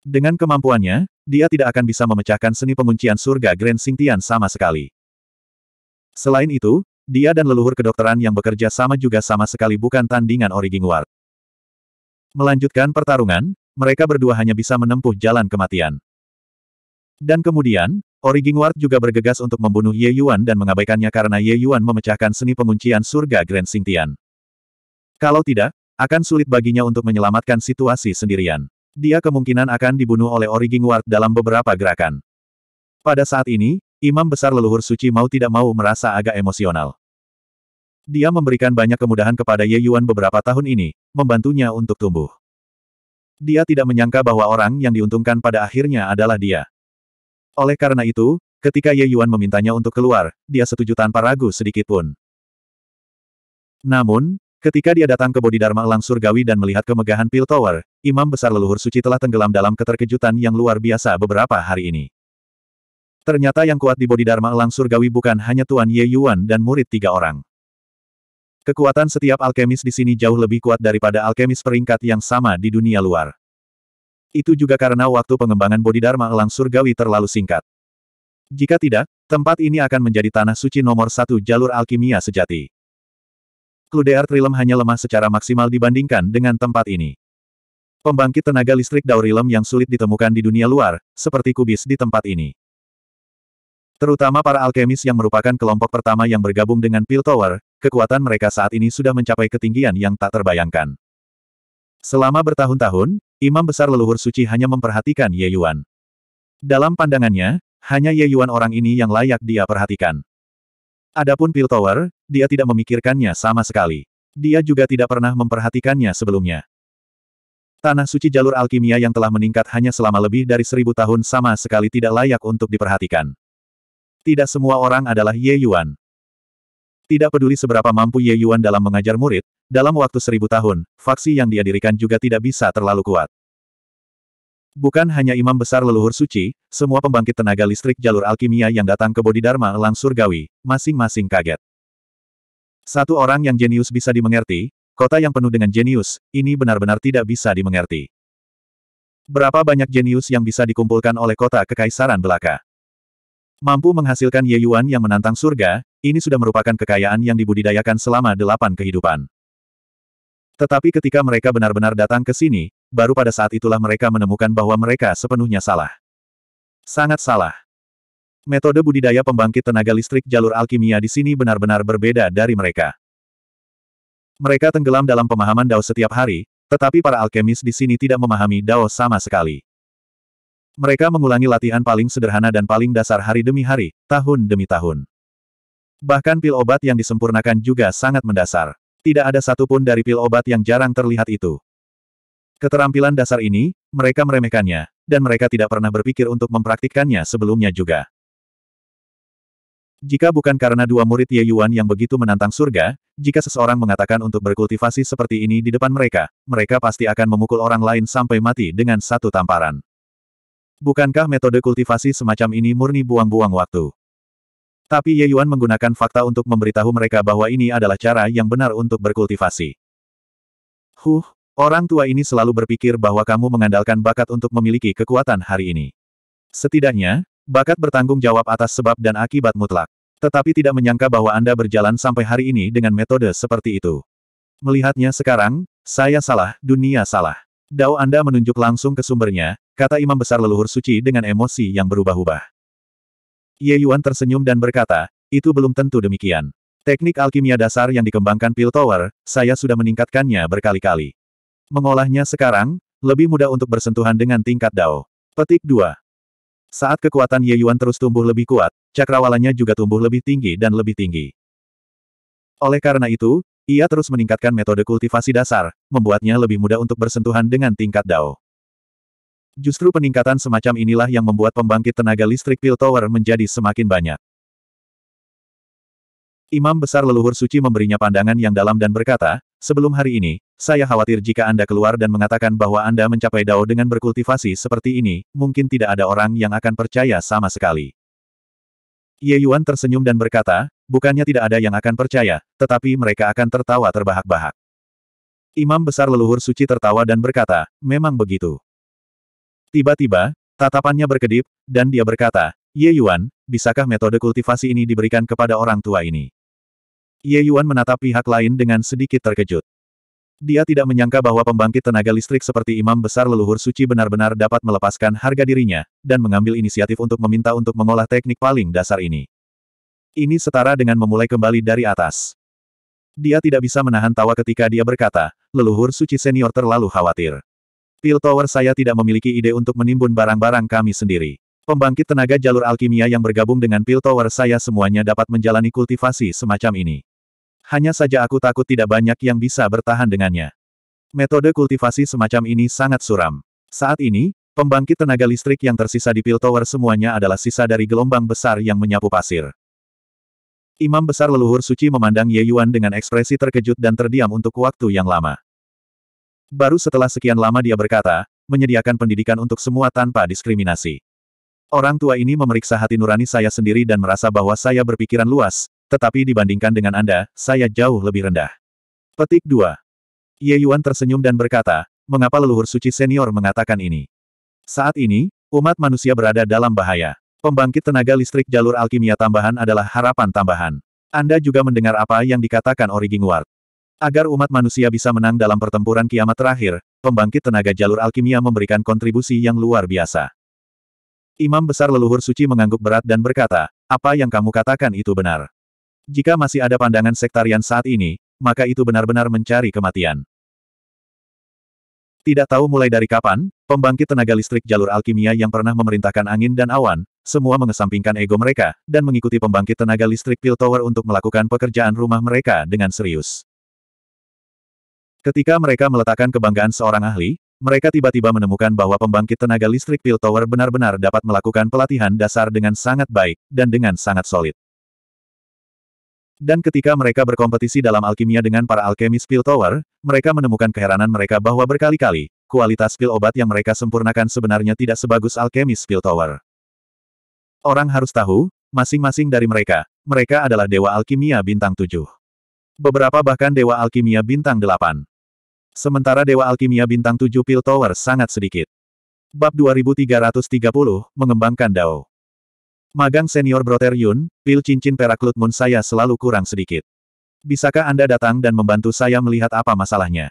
Dengan kemampuannya, dia tidak akan bisa memecahkan seni penguncian surga Grand Singtian sama sekali. Selain itu, dia dan leluhur kedokteran yang bekerja sama juga sama sekali bukan tandingan Origing War. Melanjutkan pertarungan, mereka berdua hanya bisa menempuh jalan kematian. Dan kemudian, Ori Ward juga bergegas untuk membunuh Ye Yuan dan mengabaikannya karena Ye Yuan memecahkan seni penguncian surga Grand Xingtian. Kalau tidak, akan sulit baginya untuk menyelamatkan situasi sendirian. Dia kemungkinan akan dibunuh oleh Ori Ward dalam beberapa gerakan. Pada saat ini, Imam Besar Leluhur Suci mau tidak mau merasa agak emosional. Dia memberikan banyak kemudahan kepada Ye Yuan beberapa tahun ini, membantunya untuk tumbuh. Dia tidak menyangka bahwa orang yang diuntungkan pada akhirnya adalah dia. Oleh karena itu, ketika Ye Yuan memintanya untuk keluar, dia setuju tanpa ragu sedikit pun. Namun, ketika dia datang ke Bodhidharma Elang Surgawi dan melihat kemegahan Pil Tower, Imam Besar Leluhur Suci telah tenggelam dalam keterkejutan yang luar biasa beberapa hari ini. Ternyata yang kuat di Bodhidharma Elang Surgawi bukan hanya Tuan Ye Yuan dan murid tiga orang. Kekuatan setiap alkemis di sini jauh lebih kuat daripada alkemis peringkat yang sama di dunia luar. Itu juga karena waktu pengembangan Bodhidharma elang surgawi terlalu singkat. Jika tidak, tempat ini akan menjadi tanah suci nomor satu jalur alkimia sejati. Kludear Trilem hanya lemah secara maksimal dibandingkan dengan tempat ini. Pembangkit tenaga listrik Daurilem yang sulit ditemukan di dunia luar, seperti kubis di tempat ini. Terutama para alkemis yang merupakan kelompok pertama yang bergabung dengan Pil Tower, kekuatan mereka saat ini sudah mencapai ketinggian yang tak terbayangkan. Selama bertahun-tahun, Imam Besar Leluhur Suci hanya memperhatikan Ye Yuan. Dalam pandangannya, hanya Ye Yuan orang ini yang layak dia perhatikan. Adapun Pil Tower, dia tidak memikirkannya sama sekali. Dia juga tidak pernah memperhatikannya sebelumnya. Tanah suci jalur alkimia yang telah meningkat hanya selama lebih dari seribu tahun sama sekali tidak layak untuk diperhatikan. Tidak semua orang adalah Ye Yuan. Tidak peduli seberapa mampu Ye Yuan dalam mengajar murid, dalam waktu seribu tahun, faksi yang dia dirikan juga tidak bisa terlalu kuat. Bukan hanya imam besar leluhur suci, semua pembangkit tenaga listrik jalur alkimia yang datang ke Bodhidharma elang surgawi, masing-masing kaget. Satu orang yang jenius bisa dimengerti, kota yang penuh dengan jenius, ini benar-benar tidak bisa dimengerti. Berapa banyak jenius yang bisa dikumpulkan oleh kota kekaisaran belaka? Mampu menghasilkan Ye Yuan yang menantang surga, ini sudah merupakan kekayaan yang dibudidayakan selama delapan kehidupan. Tetapi ketika mereka benar-benar datang ke sini, baru pada saat itulah mereka menemukan bahwa mereka sepenuhnya salah. Sangat salah. Metode budidaya pembangkit tenaga listrik jalur alkimia di sini benar-benar berbeda dari mereka. Mereka tenggelam dalam pemahaman Dao setiap hari, tetapi para alkemis di sini tidak memahami Dao sama sekali. Mereka mengulangi latihan paling sederhana dan paling dasar hari demi hari, tahun demi tahun. Bahkan pil obat yang disempurnakan juga sangat mendasar. Tidak ada satupun dari pil obat yang jarang terlihat itu. Keterampilan dasar ini, mereka meremehkannya, dan mereka tidak pernah berpikir untuk mempraktikkannya sebelumnya juga. Jika bukan karena dua murid Ye Yuan yang begitu menantang surga, jika seseorang mengatakan untuk berkultivasi seperti ini di depan mereka, mereka pasti akan memukul orang lain sampai mati dengan satu tamparan. Bukankah metode kultivasi semacam ini murni buang-buang waktu? Tapi Ye Yuan menggunakan fakta untuk memberitahu mereka bahwa ini adalah cara yang benar untuk berkultivasi. Huh, orang tua ini selalu berpikir bahwa kamu mengandalkan bakat untuk memiliki kekuatan hari ini. Setidaknya, bakat bertanggung jawab atas sebab dan akibat mutlak. Tetapi tidak menyangka bahwa Anda berjalan sampai hari ini dengan metode seperti itu. Melihatnya sekarang, saya salah, dunia salah. Dao Anda menunjuk langsung ke sumbernya, kata Imam Besar Leluhur Suci dengan emosi yang berubah-ubah. Ye Yuan tersenyum dan berkata, itu belum tentu demikian. Teknik alkimia dasar yang dikembangkan Pil Tower, saya sudah meningkatkannya berkali-kali. Mengolahnya sekarang, lebih mudah untuk bersentuhan dengan tingkat Dao. Petik 2. Saat kekuatan Ye Yuan terus tumbuh lebih kuat, cakrawalanya juga tumbuh lebih tinggi dan lebih tinggi. Oleh karena itu, ia terus meningkatkan metode kultivasi dasar, membuatnya lebih mudah untuk bersentuhan dengan tingkat Dao. Justru peningkatan semacam inilah yang membuat pembangkit tenaga listrik Pil Tower menjadi semakin banyak. Imam Besar Leluhur Suci memberinya pandangan yang dalam dan berkata, sebelum hari ini, saya khawatir jika Anda keluar dan mengatakan bahwa Anda mencapai Dao dengan berkultivasi seperti ini, mungkin tidak ada orang yang akan percaya sama sekali. Ye Yuan tersenyum dan berkata, bukannya tidak ada yang akan percaya, tetapi mereka akan tertawa terbahak-bahak. Imam besar leluhur suci tertawa dan berkata, memang begitu. Tiba-tiba, tatapannya berkedip, dan dia berkata, Ye Yuan, bisakah metode kultivasi ini diberikan kepada orang tua ini? Ye Yuan menatap pihak lain dengan sedikit terkejut. Dia tidak menyangka bahwa pembangkit tenaga listrik seperti imam besar leluhur suci benar-benar dapat melepaskan harga dirinya, dan mengambil inisiatif untuk meminta untuk mengolah teknik paling dasar ini. Ini setara dengan memulai kembali dari atas. Dia tidak bisa menahan tawa ketika dia berkata, leluhur suci senior terlalu khawatir. Pil Tower saya tidak memiliki ide untuk menimbun barang-barang kami sendiri. Pembangkit tenaga jalur alkimia yang bergabung dengan Pil Tower saya semuanya dapat menjalani kultivasi semacam ini. Hanya saja aku takut tidak banyak yang bisa bertahan dengannya. Metode kultivasi semacam ini sangat suram. Saat ini, pembangkit tenaga listrik yang tersisa di Pil Tower semuanya adalah sisa dari gelombang besar yang menyapu pasir. Imam besar leluhur suci memandang Ye Yuan dengan ekspresi terkejut dan terdiam untuk waktu yang lama. Baru setelah sekian lama dia berkata, menyediakan pendidikan untuk semua tanpa diskriminasi. Orang tua ini memeriksa hati nurani saya sendiri dan merasa bahwa saya berpikiran luas, tetapi dibandingkan dengan Anda, saya jauh lebih rendah. Petik 2. Ye Yuan tersenyum dan berkata, mengapa leluhur suci senior mengatakan ini? Saat ini, umat manusia berada dalam bahaya. Pembangkit tenaga listrik jalur alkimia tambahan adalah harapan tambahan. Anda juga mendengar apa yang dikatakan Origin Ward. Agar umat manusia bisa menang dalam pertempuran kiamat terakhir, pembangkit tenaga jalur alkimia memberikan kontribusi yang luar biasa. Imam besar leluhur suci mengangguk berat dan berkata, apa yang kamu katakan itu benar. Jika masih ada pandangan sektarian saat ini, maka itu benar-benar mencari kematian. Tidak tahu mulai dari kapan, pembangkit tenaga listrik jalur alkimia yang pernah memerintahkan angin dan awan, semua mengesampingkan ego mereka, dan mengikuti pembangkit tenaga listrik Pil Tower untuk melakukan pekerjaan rumah mereka dengan serius. Ketika mereka meletakkan kebanggaan seorang ahli, mereka tiba-tiba menemukan bahwa pembangkit tenaga listrik Pil Tower benar-benar dapat melakukan pelatihan dasar dengan sangat baik, dan dengan sangat solid. Dan ketika mereka berkompetisi dalam alkimia dengan para alkemis Pil Tower, mereka menemukan keheranan mereka bahwa berkali-kali, kualitas pil obat yang mereka sempurnakan sebenarnya tidak sebagus alkemis Pil Tower. Orang harus tahu, masing-masing dari mereka, mereka adalah Dewa Alkimia Bintang 7. Beberapa bahkan Dewa Alkimia Bintang 8. Sementara Dewa Alkimia Bintang 7 Pil Tower sangat sedikit. Bab 2330, Mengembangkan Dao. Magang senior Broter Yun, pil cincin perak Lutmun saya selalu kurang sedikit. Bisakah Anda datang dan membantu saya melihat apa masalahnya?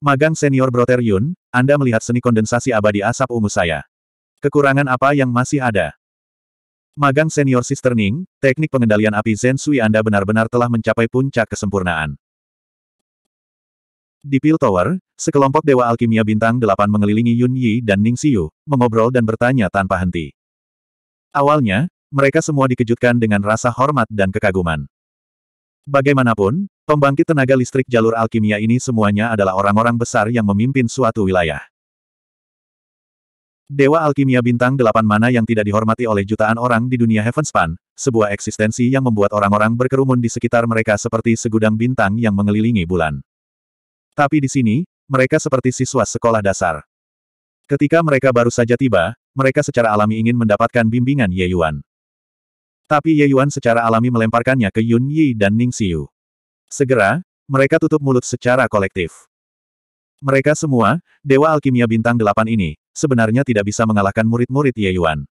Magang senior Broter Yun, Anda melihat seni kondensasi abadi asap ungu saya. Kekurangan apa yang masih ada? Magang senior Sister Ning, teknik pengendalian api zensui Anda benar-benar telah mencapai puncak kesempurnaan. Di Pil Tower, sekelompok Dewa Alkimia Bintang delapan mengelilingi Yun Yi dan Ning Xiu, mengobrol dan bertanya tanpa henti. Awalnya, mereka semua dikejutkan dengan rasa hormat dan kekaguman. Bagaimanapun, pembangkit tenaga listrik jalur alkimia ini semuanya adalah orang-orang besar yang memimpin suatu wilayah. Dewa alkimia bintang delapan mana yang tidak dihormati oleh jutaan orang di dunia Heavenspan, sebuah eksistensi yang membuat orang-orang berkerumun di sekitar mereka seperti segudang bintang yang mengelilingi bulan. Tapi di sini, mereka seperti siswa sekolah dasar. Ketika mereka baru saja tiba, mereka secara alami ingin mendapatkan bimbingan Ye Yuan. Tapi Ye Yuan secara alami melemparkannya ke Yun Yi dan Ning Xiu. Segera, mereka tutup mulut secara kolektif. Mereka semua, Dewa Alkimia Bintang Delapan ini, sebenarnya tidak bisa mengalahkan murid-murid Ye Yuan.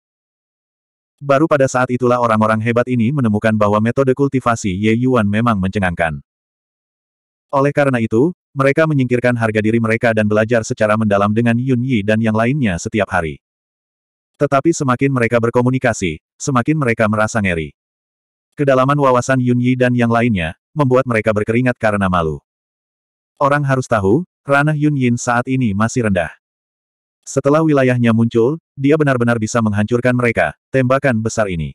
Baru pada saat itulah orang-orang hebat ini menemukan bahwa metode kultivasi Ye Yuan memang mencengangkan. Oleh karena itu, mereka menyingkirkan harga diri mereka dan belajar secara mendalam dengan Yun Yi dan yang lainnya setiap hari. Tetapi semakin mereka berkomunikasi, semakin mereka merasa ngeri. Kedalaman wawasan Yun Yi dan yang lainnya, membuat mereka berkeringat karena malu. Orang harus tahu, ranah Yun Yin saat ini masih rendah. Setelah wilayahnya muncul, dia benar-benar bisa menghancurkan mereka, tembakan besar ini.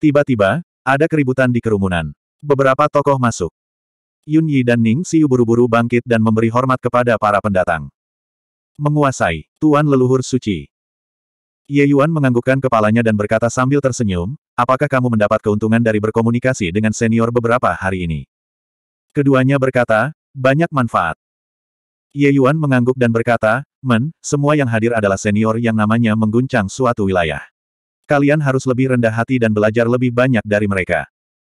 Tiba-tiba, ada keributan di kerumunan. Beberapa tokoh masuk. Yun Yi dan Ning Xiu buru-buru bangkit dan memberi hormat kepada para pendatang. Menguasai, Tuan Leluhur Suci. Ye Yuan menganggukkan kepalanya dan berkata sambil tersenyum, apakah kamu mendapat keuntungan dari berkomunikasi dengan senior beberapa hari ini? Keduanya berkata, banyak manfaat. Ye Yuan mengangguk dan berkata, Men, semua yang hadir adalah senior yang namanya mengguncang suatu wilayah. Kalian harus lebih rendah hati dan belajar lebih banyak dari mereka.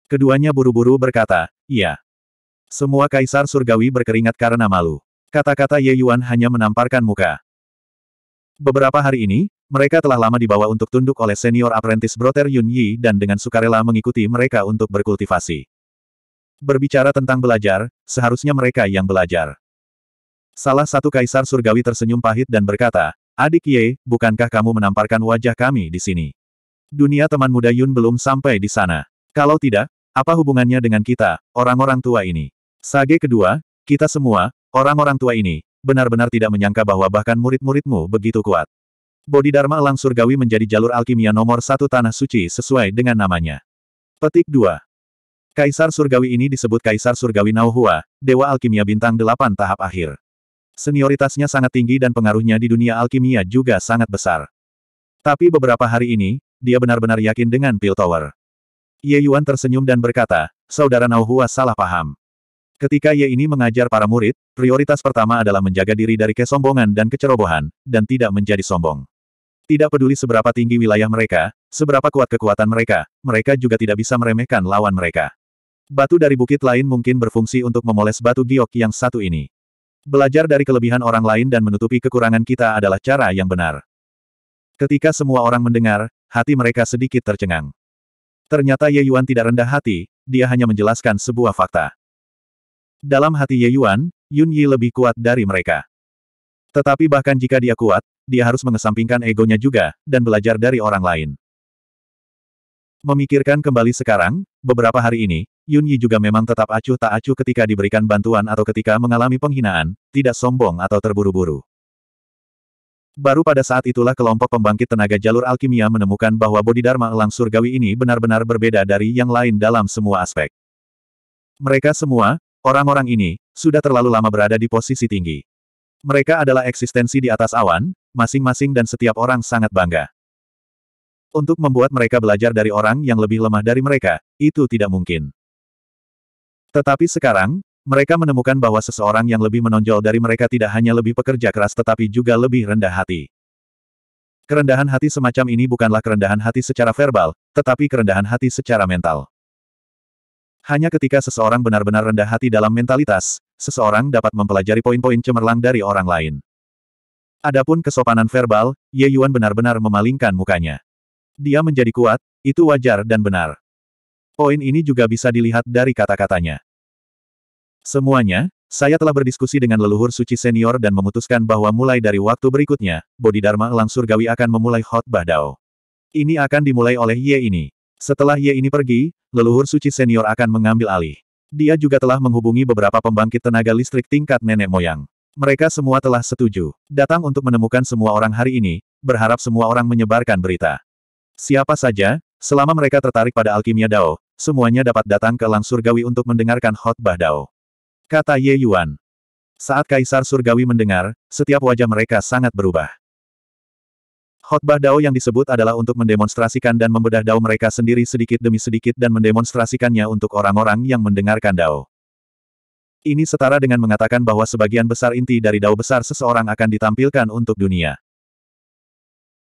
Keduanya buru-buru berkata, Iya. Semua kaisar surgawi berkeringat karena malu. Kata-kata Ye Yuan hanya menamparkan muka. Beberapa hari ini, mereka telah lama dibawa untuk tunduk oleh senior apprentice Brother Yun Yi dan dengan sukarela mengikuti mereka untuk berkultivasi. Berbicara tentang belajar, seharusnya mereka yang belajar. Salah satu kaisar surgawi tersenyum pahit dan berkata, Adik Ye, bukankah kamu menamparkan wajah kami di sini? Dunia teman muda Yun belum sampai di sana. Kalau tidak, apa hubungannya dengan kita, orang-orang tua ini? Sage kedua, kita semua, orang-orang tua ini, benar-benar tidak menyangka bahwa bahkan murid-muridmu begitu kuat. Bodi Dharma Elang Surgawi menjadi jalur alkimia nomor satu Tanah Suci sesuai dengan namanya. Petik 2. Kaisar Surgawi ini disebut Kaisar Surgawi Naohua, Dewa Alkimia Bintang 8 tahap akhir. Senioritasnya sangat tinggi dan pengaruhnya di dunia alkimia juga sangat besar. Tapi beberapa hari ini, dia benar-benar yakin dengan Pil Tower. Ye Yuan tersenyum dan berkata, Saudara Naohua salah paham. Ketika Ye ini mengajar para murid, prioritas pertama adalah menjaga diri dari kesombongan dan kecerobohan, dan tidak menjadi sombong. Tidak peduli seberapa tinggi wilayah mereka, seberapa kuat kekuatan mereka, mereka juga tidak bisa meremehkan lawan mereka. Batu dari bukit lain mungkin berfungsi untuk memoles batu giok yang satu ini. Belajar dari kelebihan orang lain dan menutupi kekurangan kita adalah cara yang benar. Ketika semua orang mendengar, hati mereka sedikit tercengang. Ternyata Ye Yuan tidak rendah hati, dia hanya menjelaskan sebuah fakta. Dalam hati Ye Yuan, Yun Yi lebih kuat dari mereka. Tetapi bahkan jika dia kuat, dia harus mengesampingkan egonya juga, dan belajar dari orang lain. Memikirkan kembali sekarang, beberapa hari ini, Yun Yi juga memang tetap acuh tak acuh ketika diberikan bantuan atau ketika mengalami penghinaan, tidak sombong atau terburu-buru. Baru pada saat itulah kelompok pembangkit tenaga jalur alkimia menemukan bahwa Bodhidharma elang surgawi ini benar-benar berbeda dari yang lain dalam semua aspek. Mereka semua, Orang-orang ini, sudah terlalu lama berada di posisi tinggi. Mereka adalah eksistensi di atas awan, masing-masing dan setiap orang sangat bangga. Untuk membuat mereka belajar dari orang yang lebih lemah dari mereka, itu tidak mungkin. Tetapi sekarang, mereka menemukan bahwa seseorang yang lebih menonjol dari mereka tidak hanya lebih pekerja keras tetapi juga lebih rendah hati. Kerendahan hati semacam ini bukanlah kerendahan hati secara verbal, tetapi kerendahan hati secara mental. Hanya ketika seseorang benar-benar rendah hati dalam mentalitas, seseorang dapat mempelajari poin-poin cemerlang dari orang lain. Adapun kesopanan verbal, Ye Yuan benar-benar memalingkan mukanya. Dia menjadi kuat, itu wajar dan benar. Poin ini juga bisa dilihat dari kata-katanya. Semuanya, saya telah berdiskusi dengan leluhur suci senior dan memutuskan bahwa mulai dari waktu berikutnya, Bodhidharma Elang Surgawi akan memulai khotbah Dao. Ini akan dimulai oleh Ye ini. Setelah Ye ini pergi, leluhur suci senior akan mengambil alih. Dia juga telah menghubungi beberapa pembangkit tenaga listrik tingkat nenek moyang. Mereka semua telah setuju, datang untuk menemukan semua orang hari ini, berharap semua orang menyebarkan berita. Siapa saja, selama mereka tertarik pada alkimia Dao, semuanya dapat datang ke Lang Surgawi untuk mendengarkan khotbah Dao. Kata Ye Yuan. Saat Kaisar Surgawi mendengar, setiap wajah mereka sangat berubah. Khotbah Dao yang disebut adalah untuk mendemonstrasikan dan membedah Dao mereka sendiri sedikit demi sedikit dan mendemonstrasikannya untuk orang-orang yang mendengarkan Dao. Ini setara dengan mengatakan bahwa sebagian besar inti dari Dao besar seseorang akan ditampilkan untuk dunia.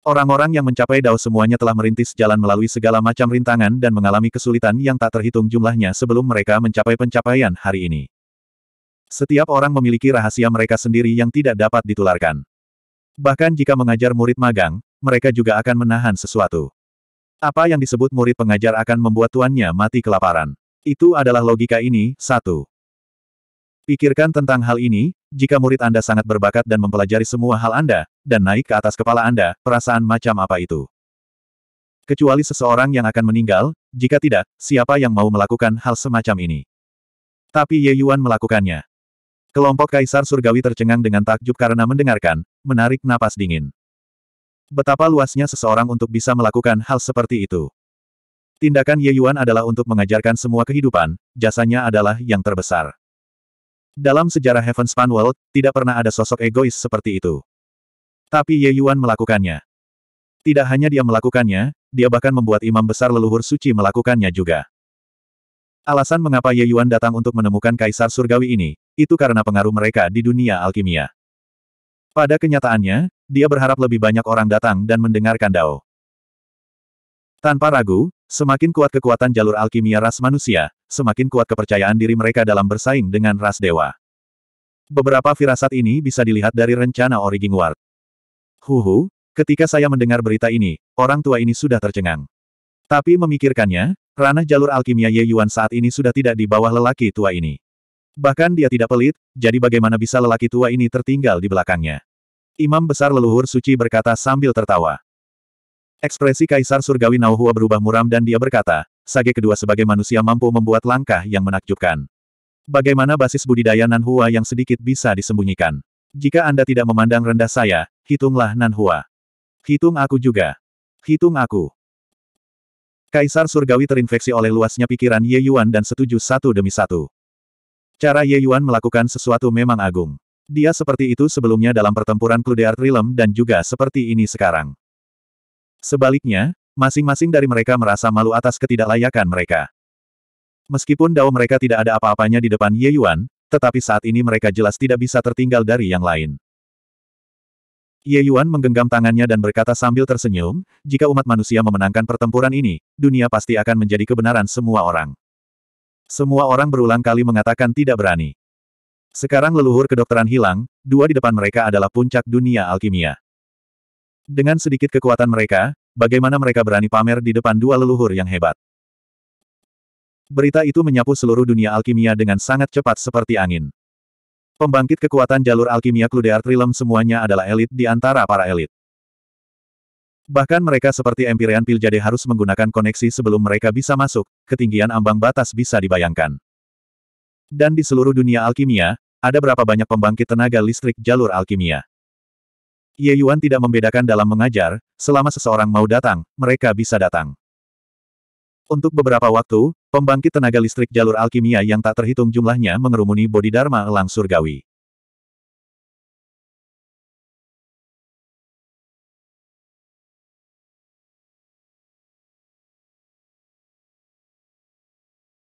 Orang-orang yang mencapai Dao semuanya telah merintis jalan melalui segala macam rintangan dan mengalami kesulitan yang tak terhitung jumlahnya sebelum mereka mencapai pencapaian hari ini. Setiap orang memiliki rahasia mereka sendiri yang tidak dapat ditularkan. Bahkan jika mengajar murid magang, mereka juga akan menahan sesuatu. Apa yang disebut murid pengajar akan membuat tuannya mati kelaparan. Itu adalah logika ini, satu. Pikirkan tentang hal ini, jika murid Anda sangat berbakat dan mempelajari semua hal Anda, dan naik ke atas kepala Anda, perasaan macam apa itu? Kecuali seseorang yang akan meninggal, jika tidak, siapa yang mau melakukan hal semacam ini? Tapi Ye Yuan melakukannya. Kelompok kaisar surgawi tercengang dengan takjub karena mendengarkan, menarik napas dingin. Betapa luasnya seseorang untuk bisa melakukan hal seperti itu. Tindakan Ye Yuan adalah untuk mengajarkan semua kehidupan, jasanya adalah yang terbesar. Dalam sejarah Heavenspan World, tidak pernah ada sosok egois seperti itu. Tapi Ye Yuan melakukannya. Tidak hanya dia melakukannya, dia bahkan membuat imam besar leluhur suci melakukannya juga. Alasan mengapa Ye Yuan datang untuk menemukan Kaisar Surgawi ini, itu karena pengaruh mereka di dunia alkimia. Pada kenyataannya, dia berharap lebih banyak orang datang dan mendengarkan Dao. Tanpa ragu, semakin kuat kekuatan jalur alkimia ras manusia, semakin kuat kepercayaan diri mereka dalam bersaing dengan ras dewa. Beberapa firasat ini bisa dilihat dari rencana Origin Ward. Huhu, ketika saya mendengar berita ini, orang tua ini sudah tercengang. Tapi memikirkannya, Ranah jalur alkimia Ye Yuan saat ini sudah tidak di bawah lelaki tua ini. Bahkan dia tidak pelit, jadi bagaimana bisa lelaki tua ini tertinggal di belakangnya? Imam Besar Leluhur Suci berkata sambil tertawa. Ekspresi Kaisar Surgawi Nauhua berubah muram dan dia berkata, Sage kedua sebagai manusia mampu membuat langkah yang menakjubkan. Bagaimana basis budidaya Nanhua yang sedikit bisa disembunyikan? Jika Anda tidak memandang rendah saya, hitunglah Nanhua. Hitung aku juga. Hitung aku. Kaisar Surgawi terinfeksi oleh luasnya pikiran Ye Yuan dan setuju satu demi satu. Cara Ye Yuan melakukan sesuatu memang agung. Dia seperti itu sebelumnya dalam pertempuran Cludeart Realm dan juga seperti ini sekarang. Sebaliknya, masing-masing dari mereka merasa malu atas ketidaklayakan mereka. Meskipun dao mereka tidak ada apa-apanya di depan Ye Yuan, tetapi saat ini mereka jelas tidak bisa tertinggal dari yang lain. Ye Yuan menggenggam tangannya dan berkata sambil tersenyum, jika umat manusia memenangkan pertempuran ini, dunia pasti akan menjadi kebenaran semua orang. Semua orang berulang kali mengatakan tidak berani. Sekarang leluhur kedokteran hilang, dua di depan mereka adalah puncak dunia alkimia. Dengan sedikit kekuatan mereka, bagaimana mereka berani pamer di depan dua leluhur yang hebat. Berita itu menyapu seluruh dunia alkimia dengan sangat cepat seperti angin. Pembangkit kekuatan jalur alkimia Cludear Trilem semuanya adalah elit di antara para elit. Bahkan mereka seperti Empyrean Piljade harus menggunakan koneksi sebelum mereka bisa masuk, ketinggian ambang batas bisa dibayangkan. Dan di seluruh dunia alkimia, ada berapa banyak pembangkit tenaga listrik jalur alkimia. Ye Yuan tidak membedakan dalam mengajar, selama seseorang mau datang, mereka bisa datang. Untuk beberapa waktu, pembangkit tenaga listrik jalur alkimia yang tak terhitung jumlahnya mengerumuni Dharma elang surgawi.